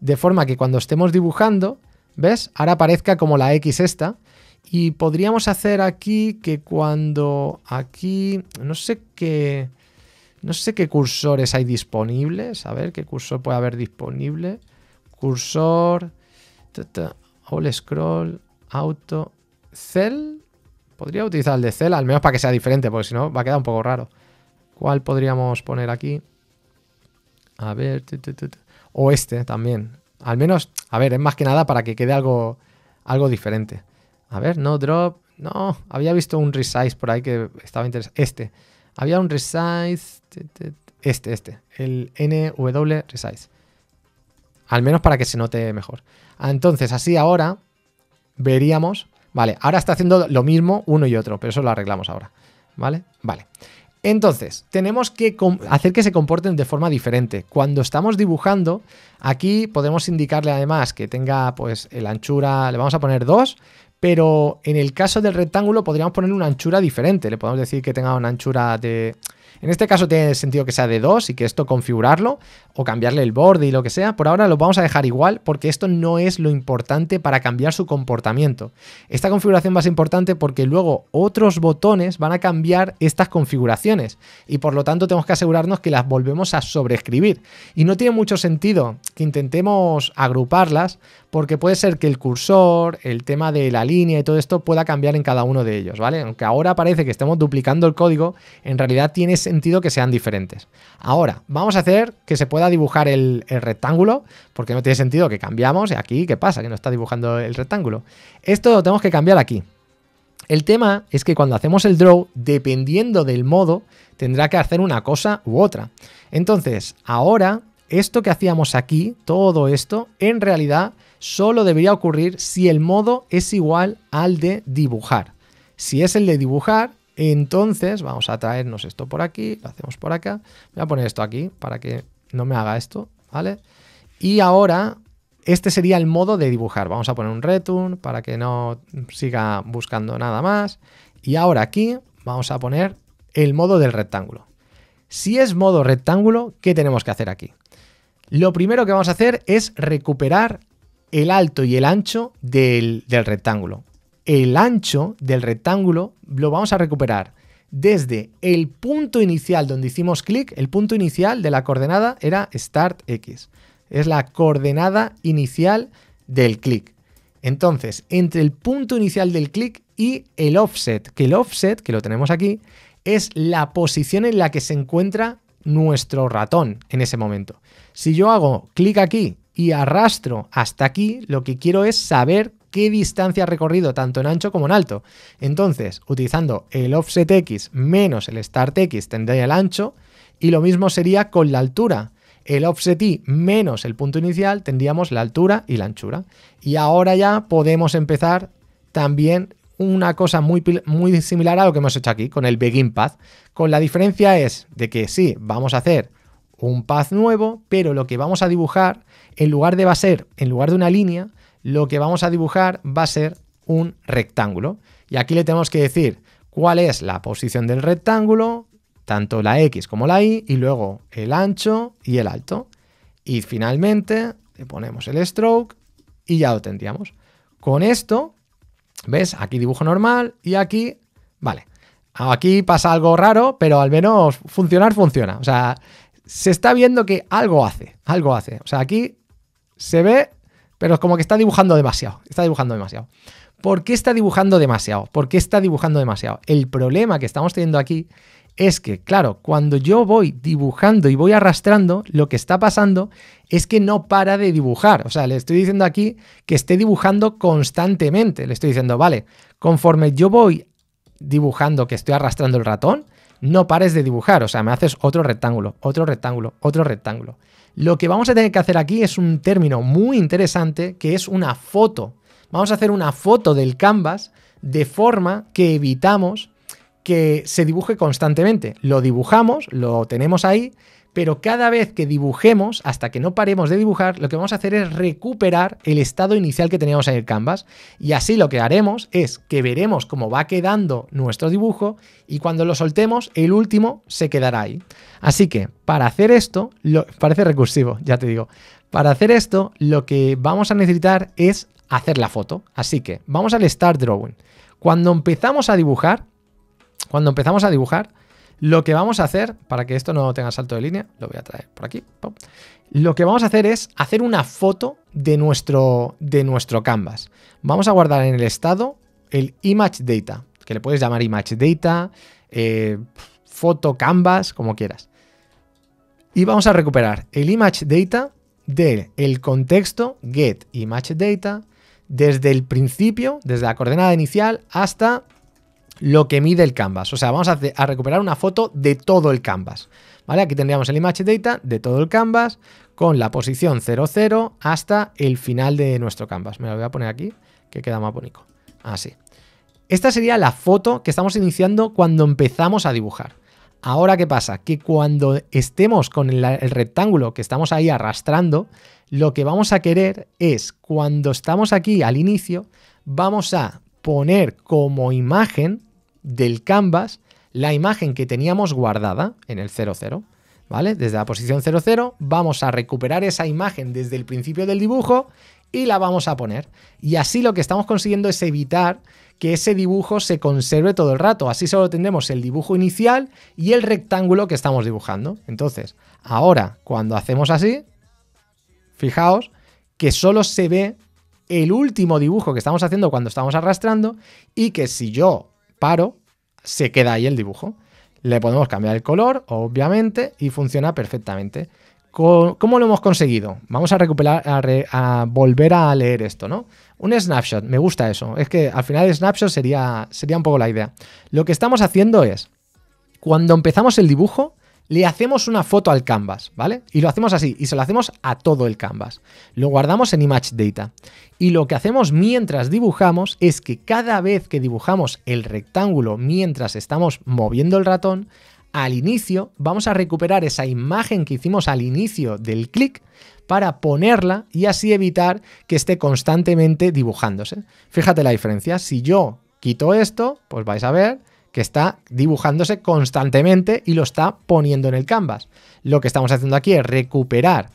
de forma que cuando estemos dibujando, ¿ves? Ahora aparezca como la X esta. Y podríamos hacer aquí que cuando aquí, no sé qué, no sé qué cursores hay disponibles. A ver qué cursor puede haber disponible. Cursor, all scroll, auto, cell. Podría utilizar el de cell, al menos para que sea diferente, porque si no va a quedar un poco raro. ¿Cuál podríamos poner aquí? A ver. o este también. Al menos, a ver, es más que nada para que quede algo, algo diferente. A ver, no drop. No, había visto un resize por ahí que estaba interesante. Este. Había un resize. Este, este. El NW resize. Al menos para que se note mejor. Entonces, así ahora veríamos. Vale, ahora está haciendo lo mismo uno y otro, pero eso lo arreglamos ahora. ¿Vale? Vale. Entonces, tenemos que hacer que se comporten de forma diferente. Cuando estamos dibujando, aquí podemos indicarle además que tenga pues la anchura, le vamos a poner 2, pero en el caso del rectángulo podríamos poner una anchura diferente. Le podemos decir que tenga una anchura de en este caso tiene sentido que sea de 2 y que esto configurarlo o cambiarle el borde y lo que sea. Por ahora lo vamos a dejar igual porque esto no es lo importante para cambiar su comportamiento. Esta configuración va a ser importante porque luego otros botones van a cambiar estas configuraciones y por lo tanto tenemos que asegurarnos que las volvemos a sobreescribir. Y no tiene mucho sentido que intentemos agruparlas porque puede ser que el cursor, el tema de la línea y todo esto pueda cambiar en cada uno de ellos, ¿vale? Aunque ahora parece que estemos duplicando el código, en realidad tiene sentido que sean diferentes. Ahora, vamos a hacer que se pueda dibujar el, rectángulo, porque no tiene sentido que cambiamos. Y Aquí, ¿qué pasa? Que no está dibujando el rectángulo. Esto lo tenemos que cambiar aquí. El tema es que cuando hacemos el draw, dependiendo del modo, tendrá que hacer una cosa u otra. Entonces, ahora, esto que hacíamos aquí, todo esto, en realidad solo debería ocurrir si el modo es igual al de dibujar. Si es el de dibujar, entonces vamos a traernos esto por aquí, lo hacemos por acá. Voy a poner esto aquí para que no me haga esto, ¿vale? Y ahora este sería el modo de dibujar. Vamos a poner un return para que no siga buscando nada más. Y ahora aquí vamos a poner el modo del rectángulo. Si es modo rectángulo, ¿qué tenemos que hacer aquí? Lo primero que vamos a hacer es recuperar el alto y el ancho del, del rectángulo el ancho del rectángulo lo vamos a recuperar desde el punto inicial donde hicimos clic, el punto inicial de la coordenada era start x. Es la coordenada inicial del clic. Entonces, entre el punto inicial del clic y el offset, que el offset, que lo tenemos aquí, es la posición en la que se encuentra nuestro ratón en ese momento. Si yo hago clic aquí y arrastro hasta aquí, lo que quiero es saber qué distancia ha recorrido tanto en ancho como en alto. Entonces, utilizando el offset X menos el start X tendría el ancho y lo mismo sería con la altura. El offset Y menos el punto inicial tendríamos la altura y la anchura. Y ahora ya podemos empezar también una cosa muy, muy similar a lo que hemos hecho aquí con el begin path. Con la diferencia es de que sí, vamos a hacer un path nuevo, pero lo que vamos a dibujar, en lugar de va a ser, en lugar de una línea, lo que vamos a dibujar va a ser un rectángulo. Y aquí le tenemos que decir cuál es la posición del rectángulo, tanto la X como la Y, y luego el ancho y el alto. Y finalmente le ponemos el stroke y ya lo tendríamos. Con esto, ¿ves? Aquí dibujo normal y aquí, vale. Aquí pasa algo raro, pero al menos funcionar funciona. O sea, se está viendo que algo hace, algo hace. O sea, aquí se ve pero como que está dibujando demasiado. Está dibujando demasiado. ¿Por qué está dibujando demasiado? ¿Por qué está dibujando demasiado? El problema que estamos teniendo aquí es que, claro, cuando yo voy dibujando y voy arrastrando, lo que está pasando es que no para de dibujar. O sea, le estoy diciendo aquí que esté dibujando constantemente. Le estoy diciendo, vale, conforme yo voy dibujando que estoy arrastrando el ratón, no pares de dibujar. O sea, me haces otro rectángulo, otro rectángulo, otro rectángulo. Lo que vamos a tener que hacer aquí es un término muy interesante que es una foto. Vamos a hacer una foto del canvas de forma que evitamos que se dibuje constantemente. Lo dibujamos, lo tenemos ahí pero cada vez que dibujemos, hasta que no paremos de dibujar, lo que vamos a hacer es recuperar el estado inicial que teníamos en el canvas. Y así lo que haremos es que veremos cómo va quedando nuestro dibujo y cuando lo soltemos, el último se quedará ahí. Así que para hacer esto, lo, parece recursivo, ya te digo, para hacer esto lo que vamos a necesitar es hacer la foto. Así que vamos al Start Drawing. Cuando empezamos a dibujar, cuando empezamos a dibujar, lo que vamos a hacer, para que esto no tenga salto de línea, lo voy a traer por aquí. Lo que vamos a hacer es hacer una foto de nuestro, de nuestro canvas. Vamos a guardar en el estado el image data, que le puedes llamar image data, eh, foto canvas, como quieras. Y vamos a recuperar el image data del contexto get image data desde el principio, desde la coordenada inicial hasta lo que mide el canvas. O sea, vamos a, recuperar una foto de todo el canvas. ¿Vale? Aquí tendríamos el image data de todo el canvas con la posición 00 hasta el final de nuestro canvas. Me lo voy a poner aquí, que queda más bonito. Así. Esta sería la foto que estamos iniciando cuando empezamos a dibujar. Ahora, ¿qué pasa? Que cuando estemos con el rectángulo que estamos ahí arrastrando, lo que vamos a querer es, cuando estamos aquí al inicio, vamos a poner como imagen del canvas la imagen que teníamos guardada en el 00. ¿Vale? Desde la posición 00 vamos a recuperar esa imagen desde el principio del dibujo y la vamos a poner. Y así lo que estamos consiguiendo es evitar que ese dibujo se conserve todo el rato. Así solo tendremos el dibujo inicial y el rectángulo que estamos dibujando. Entonces, ahora cuando hacemos así, fijaos que solo se ve el último dibujo que estamos haciendo cuando estamos arrastrando y que si yo paro, se queda ahí el dibujo. Le podemos cambiar el color, obviamente, y funciona perfectamente. ¿Cómo lo hemos conseguido? Vamos a recuperar, a, volver a leer esto, ¿no? Un snapshot, me gusta eso. Es que al final el snapshot sería, sería un poco la idea. Lo que estamos haciendo es, cuando empezamos el dibujo, le hacemos una foto al canvas, ¿vale? Y lo hacemos así, y se lo hacemos a todo el canvas. Lo guardamos en Image Data. Y lo que hacemos mientras dibujamos es que cada vez que dibujamos el rectángulo mientras estamos moviendo el ratón, al inicio vamos a recuperar esa imagen que hicimos al inicio del clic para ponerla y así evitar que esté constantemente dibujándose. Fíjate la diferencia, si yo quito esto, pues vais a ver que está dibujándose constantemente y lo está poniendo en el canvas. Lo que estamos haciendo aquí es recuperar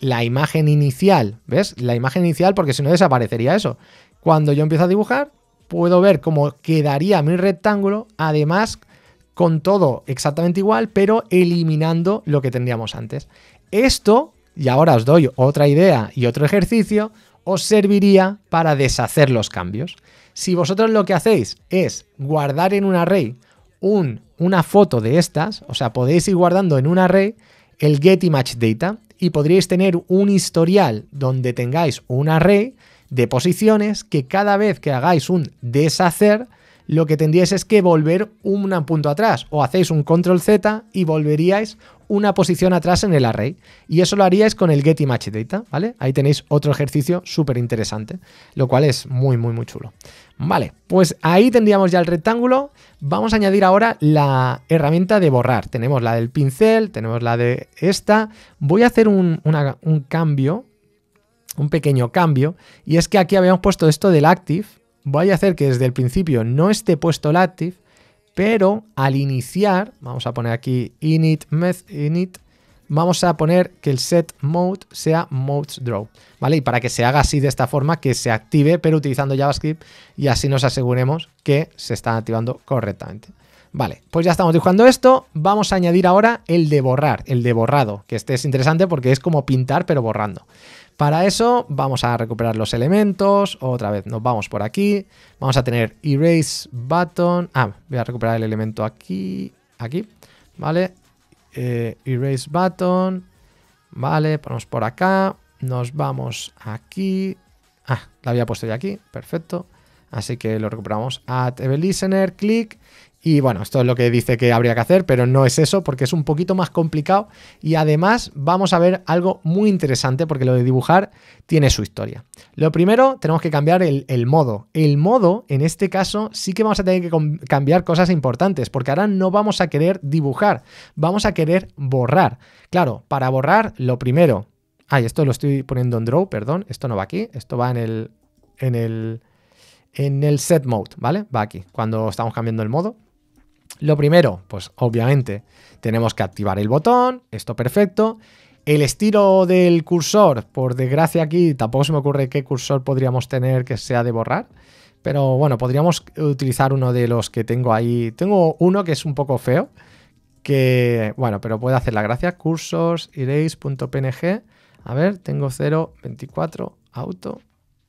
la imagen inicial, ¿ves? La imagen inicial porque si no desaparecería eso. Cuando yo empiezo a dibujar, puedo ver cómo quedaría mi rectángulo, además con todo exactamente igual, pero eliminando lo que tendríamos antes. Esto, y ahora os doy otra idea y otro ejercicio, os serviría para deshacer los cambios. Si vosotros lo que hacéis es guardar en un array un, una foto de estas, o sea, podéis ir guardando en un array el get data y podríais tener un historial donde tengáis un array de posiciones que cada vez que hagáis un deshacer, lo que tendríais es que volver un punto atrás o hacéis un control Z y volveríais una posición atrás en el array. Y eso lo haríais con el get Match data, ¿vale? Ahí tenéis otro ejercicio súper interesante, lo cual es muy, muy, muy chulo. Vale, pues ahí tendríamos ya el rectángulo. Vamos a añadir ahora la herramienta de borrar. Tenemos la del pincel, tenemos la de esta. Voy a hacer un, un cambio, un pequeño cambio, y es que aquí habíamos puesto esto del active. Voy a hacer que desde el principio no esté puesto el active, pero al iniciar, vamos a poner aquí init, meth, init, vamos a poner que el set mode sea mode draw, ¿vale? Y para que se haga así de esta forma, que se active, pero utilizando JavaScript, y así nos aseguremos que se están activando correctamente. Vale, pues ya estamos dibujando esto, vamos a añadir ahora el de borrar, el de borrado, que este es interesante porque es como pintar pero borrando. Para eso vamos a recuperar los elementos, otra vez nos vamos por aquí, vamos a tener erase button, ah, voy a recuperar el elemento aquí, aquí, ¿vale? Eh, erase button, ¿vale? Ponemos por acá, nos vamos aquí, ah, la había puesto ya aquí, perfecto, así que lo recuperamos Add listener, click, y bueno, esto es lo que dice que habría que hacer, pero no es eso porque es un poquito más complicado y además vamos a ver algo muy interesante porque lo de dibujar tiene su historia. Lo primero, tenemos que cambiar el, modo. El modo, en este caso, sí que vamos a tener que cambiar cosas importantes porque ahora no vamos a querer dibujar, vamos a querer borrar. Claro, para borrar, lo primero... Ay, esto lo estoy poniendo en draw, perdón, esto no va aquí, esto va en el... En el en el set mode, ¿vale? Va aquí, cuando estamos cambiando el modo. Lo primero, pues obviamente, tenemos que activar el botón, esto perfecto. El estilo del cursor, por desgracia aquí tampoco se me ocurre qué cursor podríamos tener que sea de borrar. Pero bueno, podríamos utilizar uno de los que tengo ahí. Tengo uno que es un poco feo, que bueno, pero puede hacer la gracia. Cursors, png. A ver, tengo 0, 24, auto.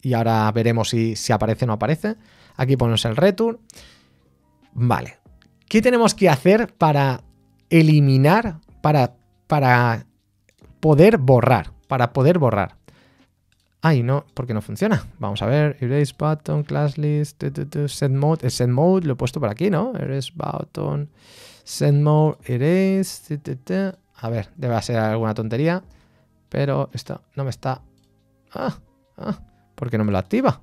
Y ahora veremos si, aparece o no aparece. Aquí ponemos el return. Vale, ¿Qué tenemos que hacer para eliminar, para, para poder borrar? Para poder borrar. Ay, no, porque no funciona. Vamos a ver, erase button, class list, set mode, el set mode lo he puesto por aquí, ¿no? Erase button, set mode, erase, a ver, debe ser alguna tontería, pero esto no me está... Ah, ah, ¿por qué no me lo activa?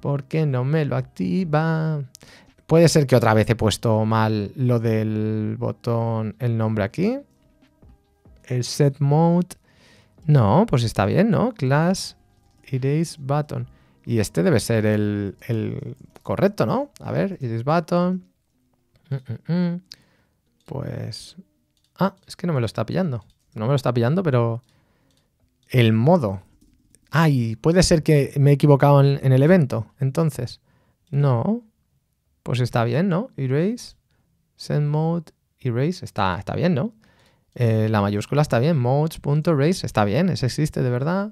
¿Por qué no me lo activa? Puede ser que otra vez he puesto mal lo del botón, el nombre aquí. El set mode. No, pues está bien, ¿no? Class erase button. Y este debe ser el, correcto, ¿no? A ver, erase button. Mm, mm, mm. Pues... Ah, es que no me lo está pillando. No me lo está pillando, pero... El modo. Ay, puede ser que me he equivocado en el evento, entonces. No, pues está bien, ¿no? Erase, send mode, erase, está, está bien, ¿no? Eh, la mayúscula está bien, modes.erase está bien, ese existe de verdad.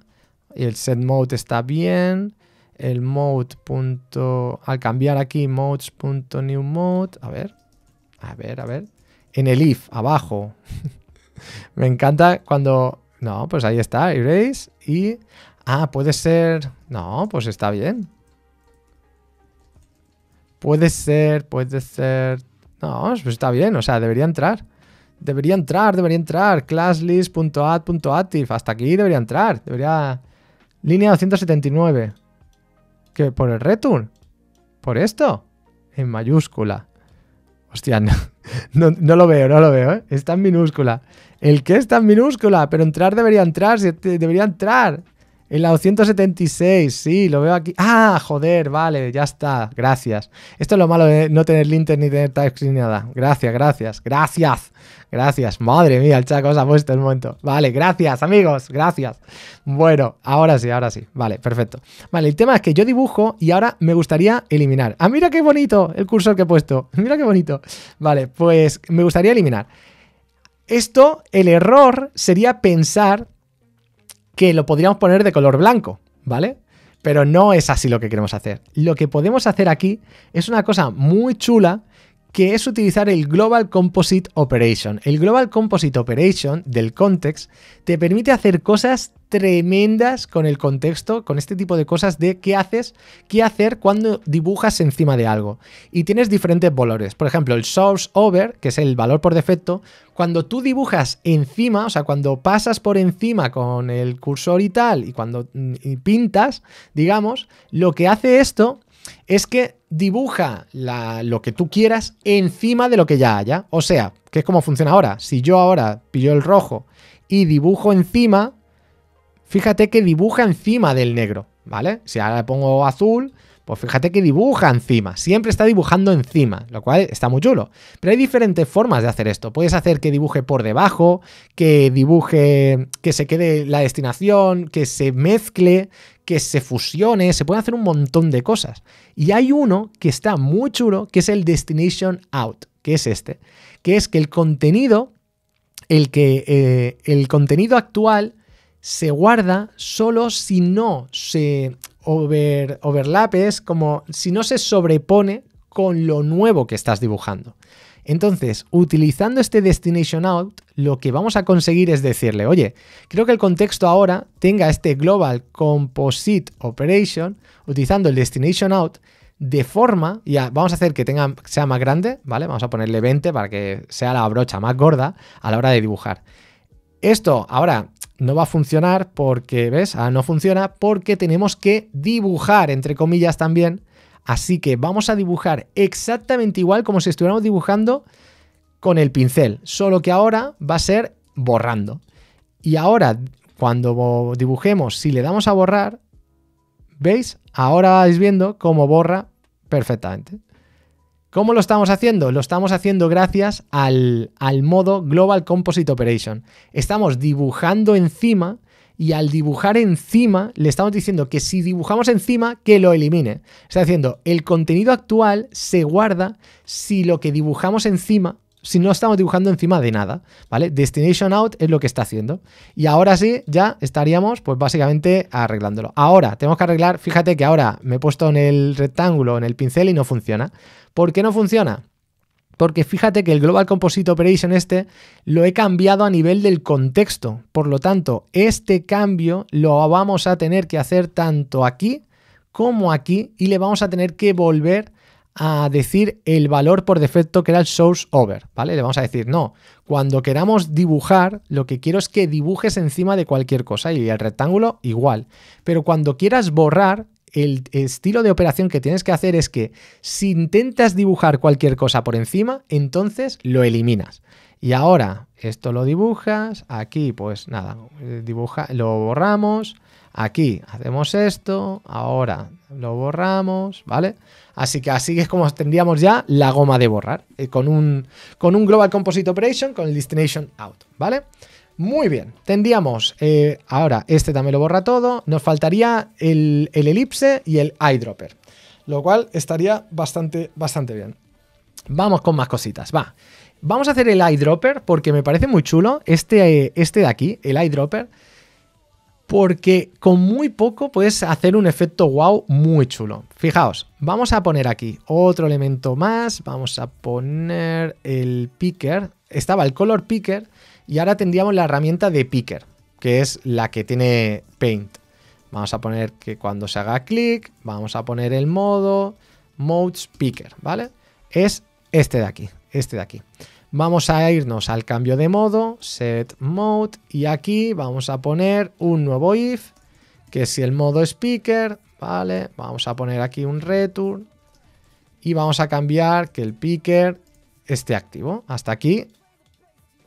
Y el set mode está bien. El mode. al cambiar aquí modes.newMode, a ver, a ver, a ver. En el if, abajo. *laughs* Me encanta cuando... No, pues ahí está, erase y... Ah, puede ser... No, pues está bien. Puede ser, puede ser. No, pues está bien, o sea, debería entrar. Debería entrar, debería entrar. Classlist.add.active. Hasta aquí debería entrar. Debería. Línea 279. ¿Qué? ¿Por el return? ¿Por esto? En mayúscula. Hostia, *laughs* no, no, lo veo, no lo veo, ¿eh? Está en minúscula. ¿El qué está en minúscula? Pero entrar debería entrar, debería entrar. En la 276, sí, lo veo aquí. Ah, joder, vale, ya está, gracias. Esto es lo malo de no tener linter ni tener TypeScript ni nada. Gracias, gracias, gracias, gracias. Madre mía, el chaco se ha puesto el momento. Vale, gracias, amigos, gracias. Bueno, ahora sí, ahora sí. Vale, perfecto. Vale, el tema es que yo dibujo y ahora me gustaría eliminar. Ah, mira qué bonito el cursor que he puesto. *laughs* Mira qué bonito. Vale, pues me gustaría eliminar. Esto, el error sería pensar que lo podríamos poner de color blanco, ¿vale? Pero no es así lo que queremos hacer. Lo que podemos hacer aquí es una cosa muy chula que es utilizar el Global Composite Operation. El Global Composite Operation del context te permite hacer cosas tremendas con el contexto, con este tipo de cosas de qué haces, qué hacer cuando dibujas encima de algo. Y tienes diferentes valores. Por ejemplo, el source over, que es el valor por defecto, cuando tú dibujas encima, o sea, cuando pasas por encima con el cursor y tal, y cuando mm, pintas, digamos, lo que hace esto es que dibuja lo que tú quieras encima de lo que ya haya. O sea, que es como funciona ahora. Si yo ahora pillo el rojo y dibujo encima, fíjate que dibuja encima del negro, ¿vale? Si ahora le pongo azul, pues fíjate que dibuja encima, siempre está dibujando encima, lo cual está muy chulo. Pero hay diferentes formas de hacer esto. Puedes hacer que dibuje por debajo, que dibuje, que se quede la destinación, que se mezcle, que se fusione, se pueden hacer un montón de cosas. Y hay uno que está muy chulo, que es el Destination Out, que es este, que es que el contenido, el que eh, el contenido actual se guarda solo si no se, over, overlap es como si no se sobrepone con lo nuevo que estás dibujando. Entonces, utilizando este destination out, lo que vamos a conseguir es decirle, oye, creo que el contexto ahora tenga este global composite operation, utilizando el destination out, de forma, ya vamos a hacer que tenga, sea más grande, ¿vale? Vamos a ponerle 20 para que sea la brocha más gorda a la hora de dibujar. Esto ahora no va a funcionar porque, ¿ves? Ah, no funciona porque tenemos que dibujar, entre comillas también. Así que vamos a dibujar exactamente igual como si estuviéramos dibujando con el pincel, solo que ahora va a ser borrando. Y ahora, cuando dibujemos, si le damos a borrar, ¿veis? Ahora vais viendo cómo borra perfectamente. ¿Cómo lo estamos haciendo? Lo estamos haciendo gracias al, modo Global Composite Operation. Estamos dibujando encima y al dibujar encima le estamos diciendo que si dibujamos encima, que lo elimine. Está diciendo, el contenido actual se guarda si lo que dibujamos encima si no estamos dibujando encima de nada, ¿vale? Destination out es lo que está haciendo. Y ahora sí, ya estaríamos, pues básicamente arreglándolo. Ahora, tenemos que arreglar, fíjate que ahora me he puesto en el rectángulo, en el pincel y no funciona. ¿Por qué no funciona? Porque fíjate que el Global Composite Operation este lo he cambiado a nivel del contexto. Por lo tanto, este cambio lo vamos a tener que hacer tanto aquí como aquí y le vamos a tener que volver a decir el valor por defecto que era el source over, ¿vale? Le vamos a decir, no, cuando queramos dibujar, lo que quiero es que dibujes encima de cualquier cosa y el rectángulo igual, pero cuando quieras borrar, el estilo de operación que tienes que hacer es que si intentas dibujar cualquier cosa por encima, entonces lo eliminas. Y ahora esto lo dibujas, aquí pues nada, eh, dibuja, lo borramos, aquí hacemos esto, ahora lo borramos, ¿vale? Así que así es como tendríamos ya la goma de borrar, eh, con, un, con un Global Composite Operation con el Destination Out, ¿vale? vale muy bien, tendríamos eh, ahora, este también lo borra todo, nos faltaría el, elipse y el eyedropper, lo cual estaría bastante, bastante bien. Vamos con más cositas, va. Vamos a hacer el eyedropper porque me parece muy chulo, este, este de aquí, el eyedropper, porque con muy poco puedes hacer un efecto wow muy chulo. Fijaos, vamos a poner aquí otro elemento más, vamos a poner el picker, estaba el color picker, y ahora tendríamos la herramienta de Picker, que es la que tiene Paint. Vamos a poner que cuando se haga clic, vamos a poner el modo Mode Speaker. ¿vale? Es este de aquí, este de aquí. Vamos a irnos al cambio de modo, Set Mode, y aquí vamos a poner un nuevo if, que si el modo es Picker, ¿vale? Vamos a poner aquí un Return, y vamos a cambiar que el Picker esté activo. Hasta aquí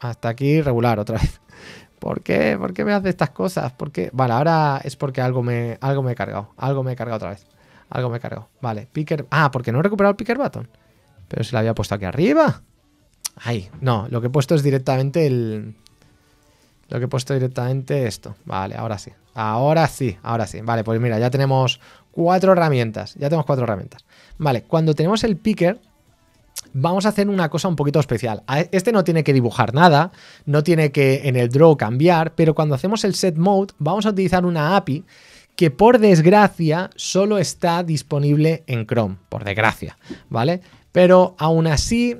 hasta aquí regular otra vez. *laughs* ¿Por qué? ¿Por qué me hace estas cosas? ¿Por qué? Vale, ahora es porque algo me, algo me he cargado. Algo me he cargado otra vez. Algo me he cargado. Vale, picker... Ah, porque no he recuperado el picker button. Pero se lo había puesto aquí arriba. Ahí. no, lo que he puesto es directamente el... Lo que he puesto directamente esto. Vale, ahora sí. Ahora sí, ahora sí. Vale, pues mira, ya tenemos cuatro herramientas. Ya tenemos cuatro herramientas. Vale, cuando tenemos el picker, vamos a hacer una cosa un poquito especial. E, este no tiene que dibujar nada, no tiene que en el draw cambiar, pero cuando hacemos el set mode vamos a utilizar una API que por desgracia solo está disponible en Chrome, por desgracia, ¿vale? Pero aún así,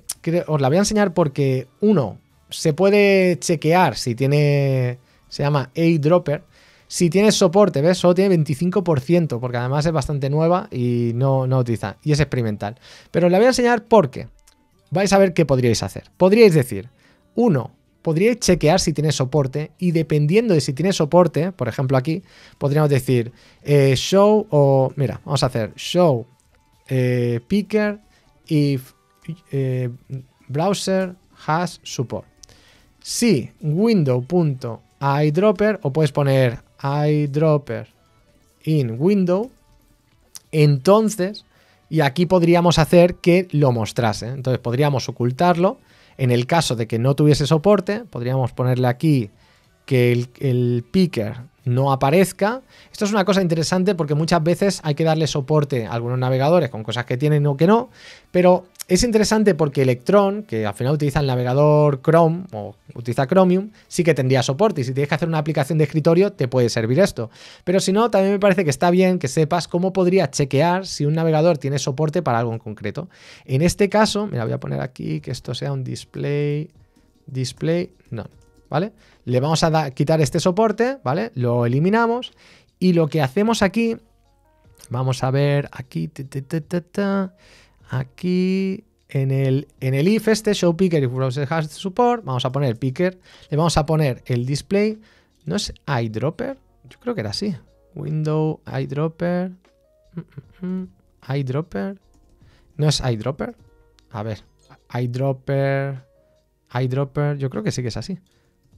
os la voy a enseñar porque, uno, se puede chequear si tiene, se llama dropper, si tiene soporte, ¿ves? Solo tiene 25%, porque además es bastante nueva y no, no utiliza, y es experimental. Pero os la voy a enseñar porque vais a ver qué podríais hacer. Podríais decir, uno, podríais chequear si tiene soporte y dependiendo de si tiene soporte, por ejemplo aquí, podríamos decir eh, show o, mira, vamos a hacer show eh, picker if eh, browser has support. Si window.idropper, o puedes poner eyedropper in window, entonces y aquí podríamos hacer que lo mostrase. Entonces podríamos ocultarlo. En el caso de que no tuviese soporte, podríamos ponerle aquí que el, picker no aparezca. Esto es una cosa interesante porque muchas veces hay que darle soporte a algunos navegadores con cosas que tienen o que no, pero es interesante porque Electron, que al final utiliza el navegador Chrome o utiliza Chromium, sí que tendría soporte y si tienes que hacer una aplicación de escritorio te puede servir esto. Pero si no, también me parece que está bien que sepas cómo podría chequear si un navegador tiene soporte para algo en concreto. En este caso, mira, voy a poner aquí que esto sea un display, display, no, ¿vale? Le vamos a quitar este soporte, ¿vale? Lo eliminamos y lo que hacemos aquí, vamos a ver aquí, Aquí en el, en el if este, show picker y browser has support, vamos a poner picker, le vamos a poner el display, ¿no es eyedropper? Yo creo que era así. Window, eyedropper, mm, mm, mm. eyedropper, ¿no es eyedropper? A ver, eyedropper, eyedropper, yo creo que sí que es así.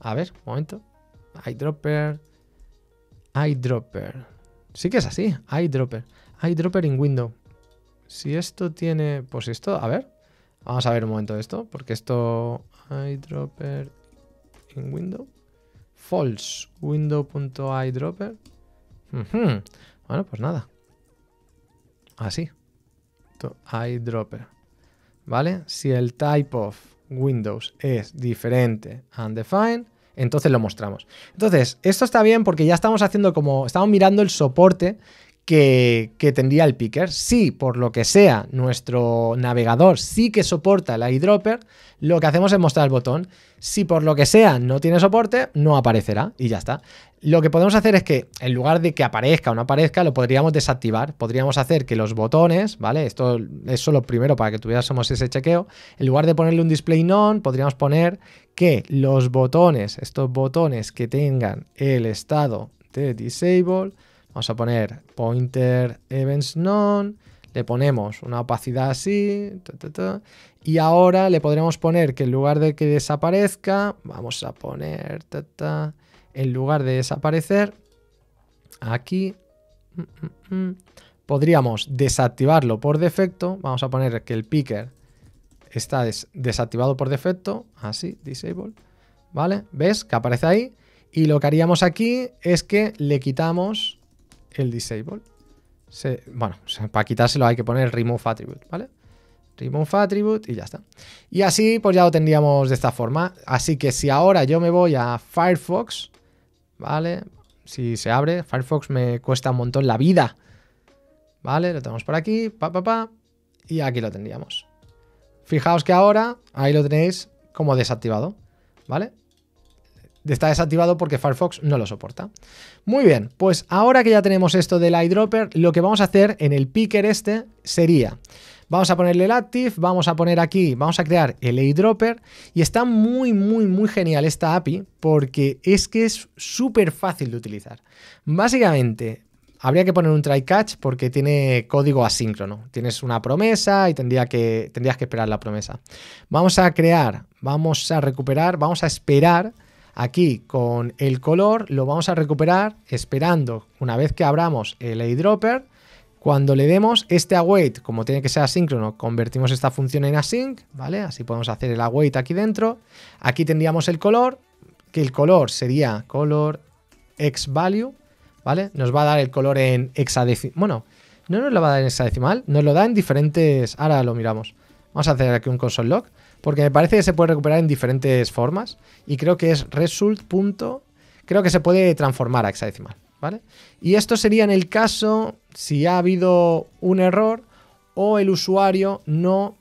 A ver, un momento, eyedropper, eyedropper, sí que es así, eyedropper, eyedropper en window. Si esto tiene... Pues esto, a ver. Vamos a ver un momento esto, porque esto... Eyedropper in window. False. Window.eyedropper. Bueno, pues nada. Así. Eyedropper. ¿Vale? Si el type of Windows es diferente undefined, entonces lo mostramos. Entonces, esto está bien porque ya estamos haciendo como, estamos mirando el soporte que, tendría el picker. Si por lo que sea nuestro navegador sí que soporta el eyedropper, lo que hacemos es mostrar el botón. Si por lo que sea no tiene soporte, no aparecerá y ya está. Lo que podemos hacer es que en lugar de que aparezca o no aparezca, lo podríamos desactivar. Podríamos hacer que los botones, ¿vale? Esto es solo primero para que tuviésemos ese chequeo. En lugar de ponerle un display none, podríamos poner que los botones, estos botones que tengan el estado de disable, Vamos a poner pointer events none, le ponemos una opacidad así, y ahora le podremos poner que en lugar de que desaparezca, vamos a poner, en lugar de desaparecer, aquí, mm, mm, mm, podríamos desactivarlo por defecto, vamos a poner que el picker está desactivado por defecto, así, disable, ¿vale? ¿Ves? Que aparece ahí. Y lo que haríamos aquí es que le quitamos el disable. bueno, para quitárselo hay que poner remove attribute, ¿vale? Remove attribute y ya está. Y así pues ya lo tendríamos de esta forma. Así que si ahora yo me voy a Firefox, ¿vale? Si se abre, Firefox me cuesta un montón la vida. ¿Vale? Lo tenemos por aquí, pa, pa, Y aquí lo tendríamos. Fijaos que ahora ahí lo tenéis como desactivado, ¿vale? está desactivado porque Firefox no lo soporta. Muy bien, pues ahora que ya tenemos esto del eyedropper, lo que vamos a hacer en el picker este sería... Vamos a ponerle el active, vamos a poner aquí, vamos a crear el eyedropper y está muy, muy, muy genial esta API porque es que es súper fácil de utilizar. Básicamente, habría que poner un try catch porque tiene código asíncrono. Tienes una promesa y tendría que, tendrías que esperar la promesa. Vamos a crear, vamos a recuperar, vamos a esperar Aquí con el color lo vamos a recuperar esperando una vez que abramos el eyedropper. Cuando le demos este await, como tiene que ser asíncrono, convertimos esta función en async, ¿vale? Así podemos hacer el await aquí dentro. Aquí tendríamos el color, que el color sería color x value, ¿vale? Nos va a dar el color en hexadecimal. Bueno, no nos lo va a dar en hexadecimal, nos lo da en diferentes. Ahora lo miramos. Vamos a hacer aquí un console log porque me parece que se puede recuperar en diferentes formas y creo que es result. creo que se puede transformar a hexadecimal, ¿vale? Y esto sería en el caso si ha habido un error o el usuario no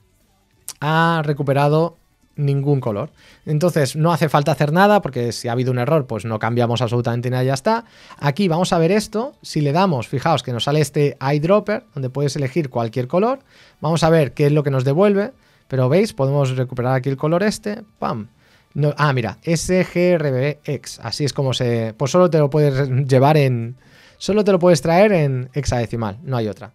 ha recuperado ningún color. Entonces no hace falta hacer nada porque si ha habido un error pues no cambiamos absolutamente nada y ya está. Aquí vamos a ver esto, si le damos, fijaos que nos sale este eyedropper donde puedes elegir cualquier color, vamos a ver qué es lo que nos devuelve. Pero veis, podemos recuperar aquí el color este, ¡pam! No, ah, mira, SGRBX, así es como se... Pues solo te lo puedes llevar en... Solo te lo puedes traer en hexadecimal, no hay otra.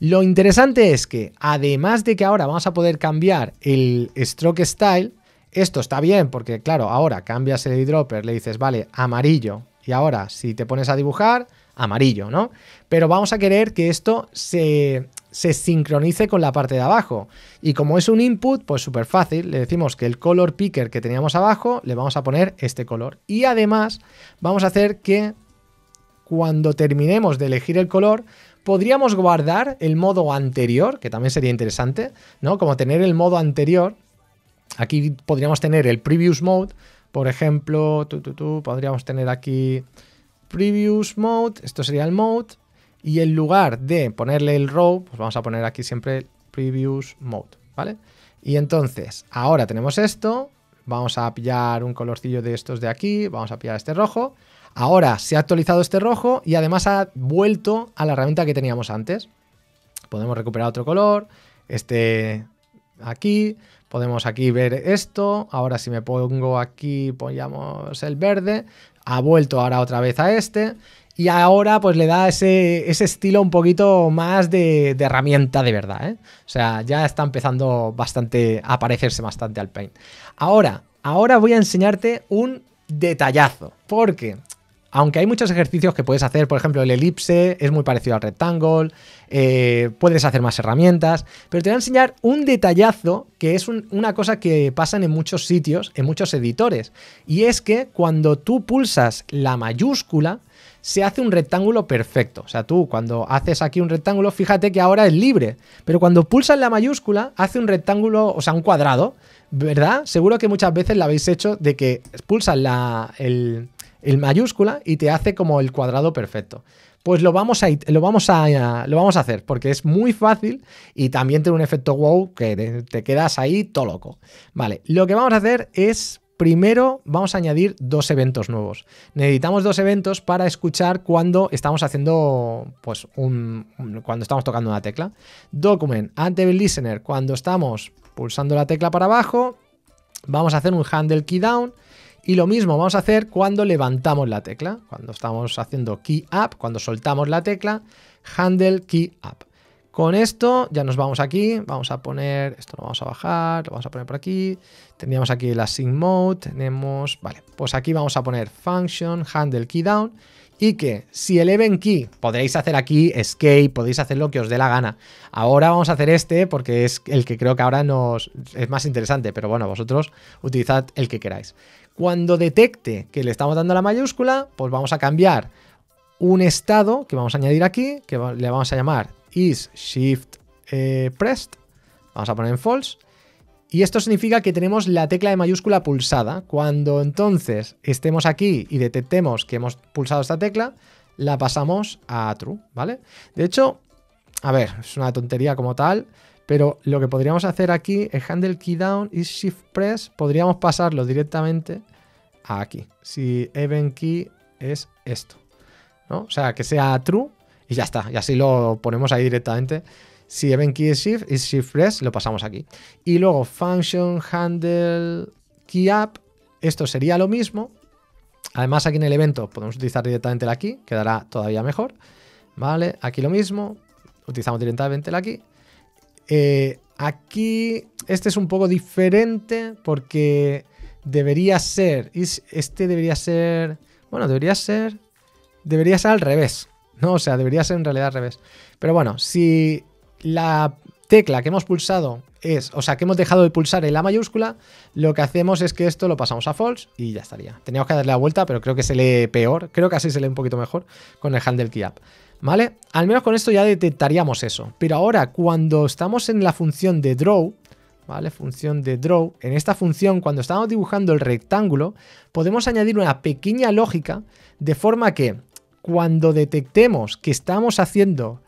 Lo interesante es que, además de que ahora vamos a poder cambiar el stroke style, esto está bien porque, claro, ahora cambias el dropper, le dices, vale, amarillo, y ahora si te pones a dibujar, amarillo, ¿no? Pero vamos a querer que esto se, sincronice con la parte de abajo. Y como es un input, pues súper fácil, le decimos que el color picker que teníamos abajo, le vamos a poner este color. Y además vamos a hacer que cuando terminemos de elegir el color, podríamos guardar el modo anterior, que también sería interesante, ¿no? Como tener el modo anterior, aquí podríamos tener el previous mode, por ejemplo, podríamos tener aquí Previous Mode, esto sería el Mode, y en lugar de ponerle el Row, pues vamos a poner aquí siempre Previous Mode, ¿vale? Y entonces, ahora tenemos esto, vamos a pillar un colorcillo de estos de aquí, vamos a pillar este rojo, ahora se ha actualizado este rojo y además ha vuelto a la herramienta que teníamos antes. Podemos recuperar otro color, este aquí, podemos aquí ver esto, ahora si me pongo aquí, pongamos el verde, ha vuelto ahora otra vez a este y ahora pues le da ese, estilo un poquito más de, herramienta de verdad. ¿eh? O sea, ya está empezando bastante a parecerse bastante al Paint. Ahora, ahora voy a enseñarte un detallazo, porque aunque hay muchos ejercicios que puedes hacer, por ejemplo, el elipse es muy parecido al rectángulo. Eh, puedes hacer más herramientas, pero te voy a enseñar un detallazo que es una cosa que pasa en muchos sitios, en muchos editores, y es que cuando tú pulsas la mayúscula, se hace un rectángulo perfecto. O sea, tú cuando haces aquí un rectángulo, fíjate que ahora es libre, pero cuando pulsas la mayúscula, hace un rectángulo, o sea, un cuadrado, ¿verdad? Seguro que muchas veces lo habéis hecho de que pulsas la, el el mayúscula y te hace como el cuadrado perfecto. Pues lo vamos, a, lo, vamos a, lo vamos a hacer porque es muy fácil y también tiene un efecto wow que te, quedas ahí todo loco. Vale, lo que vamos a hacer es Primero vamos a añadir dos eventos nuevos. Necesitamos dos eventos para escuchar cuando estamos haciendo, pues, un, cuando estamos tocando una tecla. Document, the Listener, cuando estamos pulsando la tecla para abajo. Vamos a hacer un handle key down y lo mismo vamos a hacer cuando levantamos la tecla, cuando estamos haciendo key up, cuando soltamos la tecla, handle key up. Con esto ya nos vamos aquí, vamos a poner, esto lo vamos a bajar, lo vamos a poner por aquí, tendríamos aquí la sync mode, tenemos, vale, pues aquí vamos a poner function, handle key down y que si el key, podréis hacer aquí escape, podéis hacer lo que os dé la gana. Ahora vamos a hacer este porque es el que creo que ahora nos es más interesante, pero bueno, vosotros utilizad el que queráis. Cuando detecte que le estamos dando la mayúscula, pues vamos a cambiar un estado que vamos a añadir aquí, que le vamos a llamar is eh, vamos a poner en false, y esto significa que tenemos la tecla de mayúscula pulsada. Cuando entonces estemos aquí y detectemos que hemos pulsado esta tecla, la pasamos a true, ¿vale? De hecho, a ver, es una tontería como tal, pero lo que podríamos hacer aquí es handle key down y shift press, podríamos pasarlo directamente aquí. Si event key es esto, O sea, que sea true y ya está. Y así lo ponemos ahí directamente. Si event key es shift y shift press, lo pasamos aquí. Y luego function handle key app, esto sería lo mismo. Además, aquí en el evento podemos utilizar directamente la key, quedará todavía mejor. ¿Vale? Aquí lo mismo, utilizamos directamente la key. Eh, aquí este es un poco diferente porque debería ser, este debería ser, bueno, debería ser, debería ser al revés, ¿no? O sea, debería ser en realidad al revés. Pero bueno, si la tecla que hemos pulsado es, o sea, que hemos dejado de pulsar en la mayúscula, lo que hacemos es que esto lo pasamos a false y ya estaría. Teníamos que darle la vuelta, pero creo que se lee peor, creo que así se lee un poquito mejor con el handle key app ¿vale? Al menos con esto ya detectaríamos eso. Pero ahora, cuando estamos en la función de draw, ¿vale? Función de draw, en esta función, cuando estamos dibujando el rectángulo, podemos añadir una pequeña lógica de forma que cuando detectemos que estamos haciendo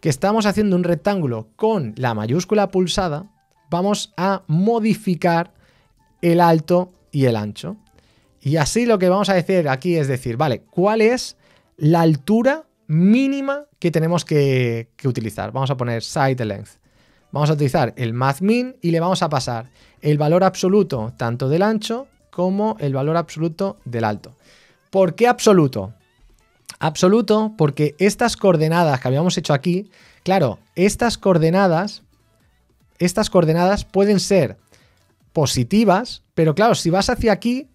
que estamos haciendo un rectángulo con la mayúscula pulsada, vamos a modificar el alto y el ancho. Y así lo que vamos a decir aquí es decir, vale, ¿cuál es la altura mínima que tenemos que, utilizar. Vamos a poner side length. Vamos a utilizar el math min y le vamos a pasar el valor absoluto tanto del ancho como el valor absoluto del alto. ¿Por qué absoluto? Absoluto porque estas coordenadas que habíamos hecho aquí, claro, estas coordenadas, estas coordenadas pueden ser positivas, pero claro, si vas hacia aquí,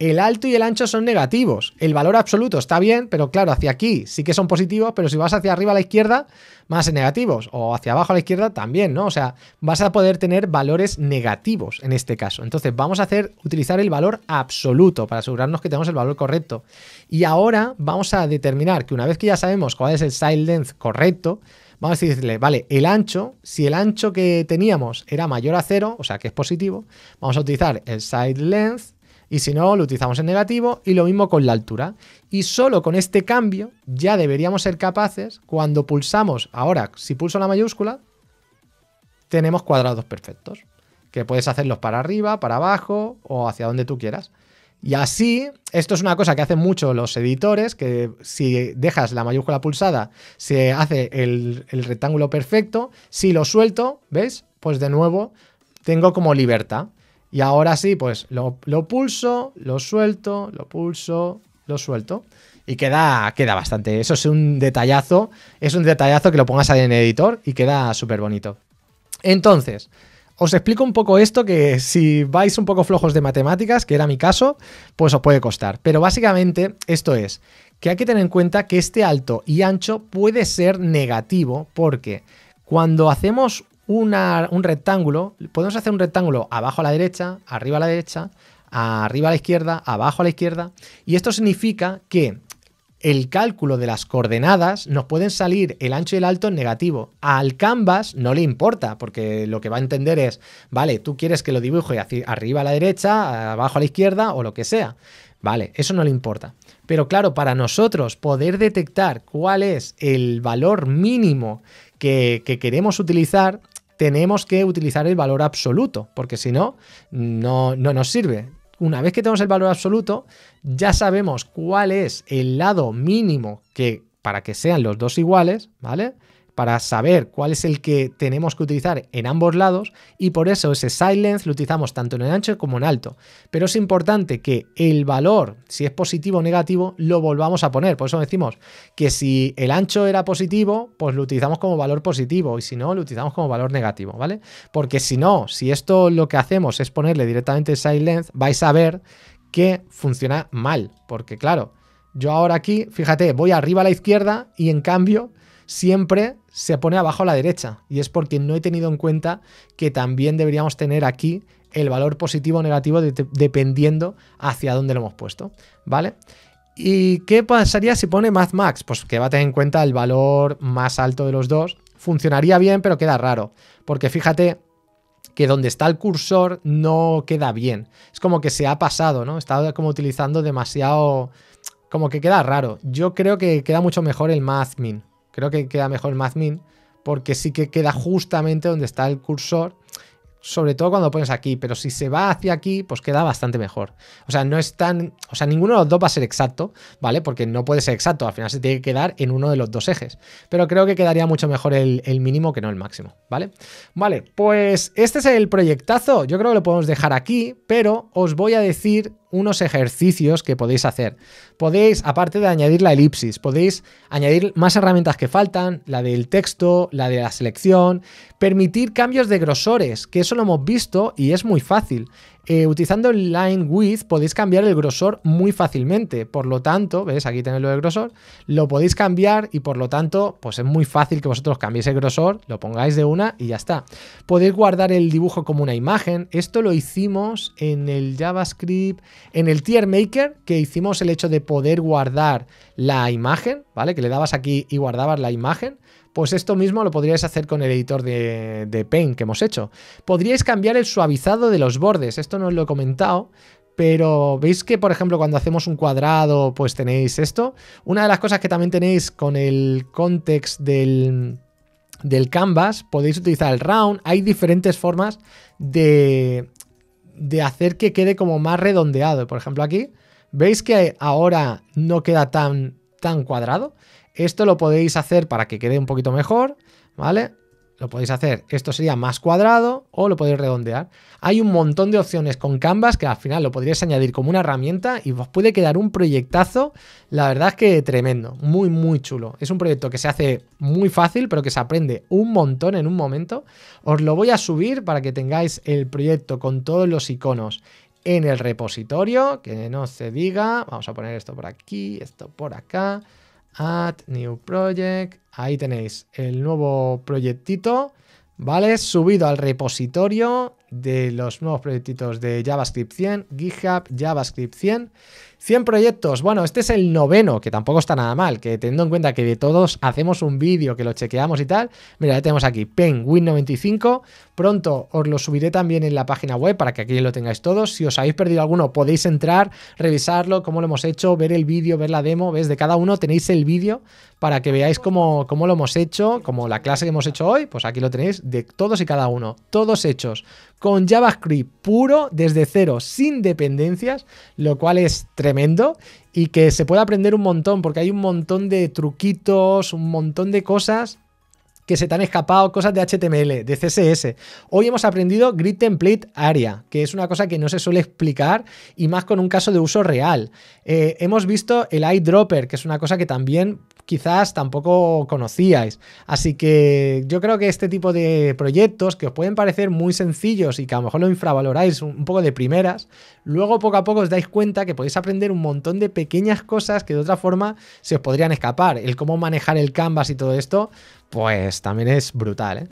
el alto y el ancho son negativos. El valor absoluto está bien, pero claro, hacia aquí sí que son positivos, pero si vas hacia arriba a la izquierda, más en negativos. O hacia abajo a la izquierda también, ¿no? O sea, vas a poder tener valores negativos en este caso. Entonces vamos a hacer, utilizar el valor absoluto para asegurarnos que tenemos el valor correcto. Y ahora vamos a determinar que una vez que ya sabemos cuál es el side length correcto, vamos a decirle, vale, el ancho, si el ancho que teníamos era mayor a cero, o sea que es positivo, vamos a utilizar el side length y si no, lo utilizamos en negativo y lo mismo con la altura. Y solo con este cambio ya deberíamos ser capaces, cuando pulsamos, ahora si pulso la mayúscula, tenemos cuadrados perfectos, que puedes hacerlos para arriba, para abajo o hacia donde tú quieras. Y así, esto es una cosa que hacen mucho los editores, que si dejas la mayúscula pulsada, se hace el, el rectángulo perfecto. Si lo suelto, ¿ves? Pues de nuevo tengo como libertad. Y ahora sí, pues lo, pulso, lo suelto, lo pulso, lo suelto. Y queda, queda bastante. Eso es un detallazo. Es un detallazo que lo pongas ahí en el editor y queda súper bonito. Entonces, os explico un poco esto que si vais un poco flojos de matemáticas, que era mi caso, pues os puede costar. Pero básicamente esto es que hay que tener en cuenta que este alto y ancho puede ser negativo porque cuando hacemos un rectángulo, podemos hacer un rectángulo abajo a la derecha, arriba a la derecha, arriba a la izquierda, abajo a la izquierda, y esto significa que el cálculo de las coordenadas nos pueden salir el ancho y el alto en negativo. Al canvas no le importa, porque lo que va a entender es, vale, tú quieres que lo dibuje hacia arriba a la derecha, abajo a la izquierda o lo que sea. Vale, eso no le importa. Pero claro, para nosotros poder detectar cuál es el valor mínimo que queremos utilizar, tenemos que utilizar el valor absoluto, porque si no, no, no nos sirve. Una vez que tenemos el valor absoluto, ya sabemos cuál es el lado mínimo que para que sean los dos iguales, ¿vale? para saber cuál es el que tenemos que utilizar en ambos lados y por eso ese silence lo utilizamos tanto en el ancho como en alto. Pero es importante que el valor, si es positivo o negativo, lo volvamos a poner. Por eso decimos que si el ancho era positivo, pues lo utilizamos como valor positivo y si no, lo utilizamos como valor negativo, ¿vale? Porque si no, si esto lo que hacemos es ponerle directamente silence, vais a ver que funciona mal, porque claro, yo ahora aquí, fíjate, voy arriba a la izquierda y en cambio siempre se pone abajo a la derecha y es porque no he tenido en cuenta que también deberíamos tener aquí el valor positivo o negativo dependiendo hacia dónde lo hemos puesto, ¿vale? ¿Y qué pasaría si pone math max? Pues que va a tener en cuenta el valor más alto de los dos. Funcionaría bien, pero queda raro, porque fíjate que donde está el cursor no queda bien. Es como que se ha pasado, ¿no? Está como utilizando demasiado... Como que queda raro. Yo creo que queda mucho mejor el math min, Creo que queda mejor el MathMin porque sí que queda justamente donde está el cursor, sobre todo cuando pones aquí, pero si se va hacia aquí, pues queda bastante mejor. O sea, no es tan, o sea, ninguno de los dos va a ser exacto, ¿vale? Porque no puede ser exacto, al final se tiene que quedar en uno de los dos ejes, pero creo que quedaría mucho mejor el mínimo que no el máximo, ¿vale? Vale, pues este es el proyectazo, yo creo que lo podemos dejar aquí, pero os voy a decir unos ejercicios que podéis hacer. Podéis, aparte de añadir la elipsis, podéis añadir más herramientas que faltan, la del texto, la de la selección, permitir cambios de grosores, que eso lo hemos visto y es muy fácil. Eh, utilizando el line width podéis cambiar el grosor muy fácilmente, por lo tanto, veis Aquí tenéis lo grosor, lo podéis cambiar y por lo tanto, pues es muy fácil que vosotros cambiéis el grosor, lo pongáis de una y ya está. Podéis guardar el dibujo como una imagen, esto lo hicimos en el JavaScript, en el tier maker, que hicimos el hecho de poder guardar la imagen, ¿vale? Que le dabas aquí y guardabas la imagen, pues esto mismo lo podríais hacer con el editor de, de Paint que hemos hecho. Podríais cambiar el suavizado de los bordes, esto no os lo he comentado, pero veis que, por ejemplo, cuando hacemos un cuadrado, pues tenéis esto. Una de las cosas que también tenéis con el context del, del canvas, podéis utilizar el round. Hay diferentes formas de, de hacer que quede como más redondeado. Por ejemplo, aquí, veis que ahora no queda tan, tan cuadrado. Esto lo podéis hacer para que quede un poquito mejor, ¿vale? Lo podéis hacer, esto sería más cuadrado o lo podéis redondear. Hay un montón de opciones con Canvas que al final lo podríais añadir como una herramienta y os puede quedar un proyectazo, la verdad es que tremendo, muy muy chulo. Es un proyecto que se hace muy fácil pero que se aprende un montón en un momento. Os lo voy a subir para que tengáis el proyecto con todos los iconos en el repositorio, que no se diga, vamos a poner esto por aquí, esto por acá, Add New Project. Ahí tenéis el nuevo proyectito, ¿vale? Subido al repositorio de los nuevos proyectitos de JavaScript 100, GitHub JavaScript 100. 100 proyectos. Bueno, este es el noveno, que tampoco está nada mal, que teniendo en cuenta que de todos hacemos un vídeo, que lo chequeamos y tal. Mira, ya tenemos aquí Penguin95. Pronto os lo subiré también en la página web para que aquí lo tengáis todos. Si os habéis perdido alguno, podéis entrar, revisarlo, cómo lo hemos hecho, ver el vídeo, ver la demo. ¿Ves? De cada uno tenéis el vídeo para que veáis cómo, cómo lo hemos hecho, como la clase que hemos hecho hoy. Pues aquí lo tenéis de todos y cada uno. Todos hechos con JavaScript puro desde cero, sin dependencias, lo cual es tremendo y que se puede aprender un montón porque hay un montón de truquitos, un montón de cosas que se te han escapado, cosas de HTML, de CSS. Hoy hemos aprendido Grid Template Area, que es una cosa que no se suele explicar y más con un caso de uso real. Eh, hemos visto el eyedropper, que es una cosa que también quizás tampoco conocíais. Así que yo creo que este tipo de proyectos que os pueden parecer muy sencillos y que a lo mejor lo infravaloráis un poco de primeras, luego poco a poco os dais cuenta que podéis aprender un montón de pequeñas cosas que de otra forma se os podrían escapar. El cómo manejar el canvas y todo esto, pues también es brutal. ¿eh?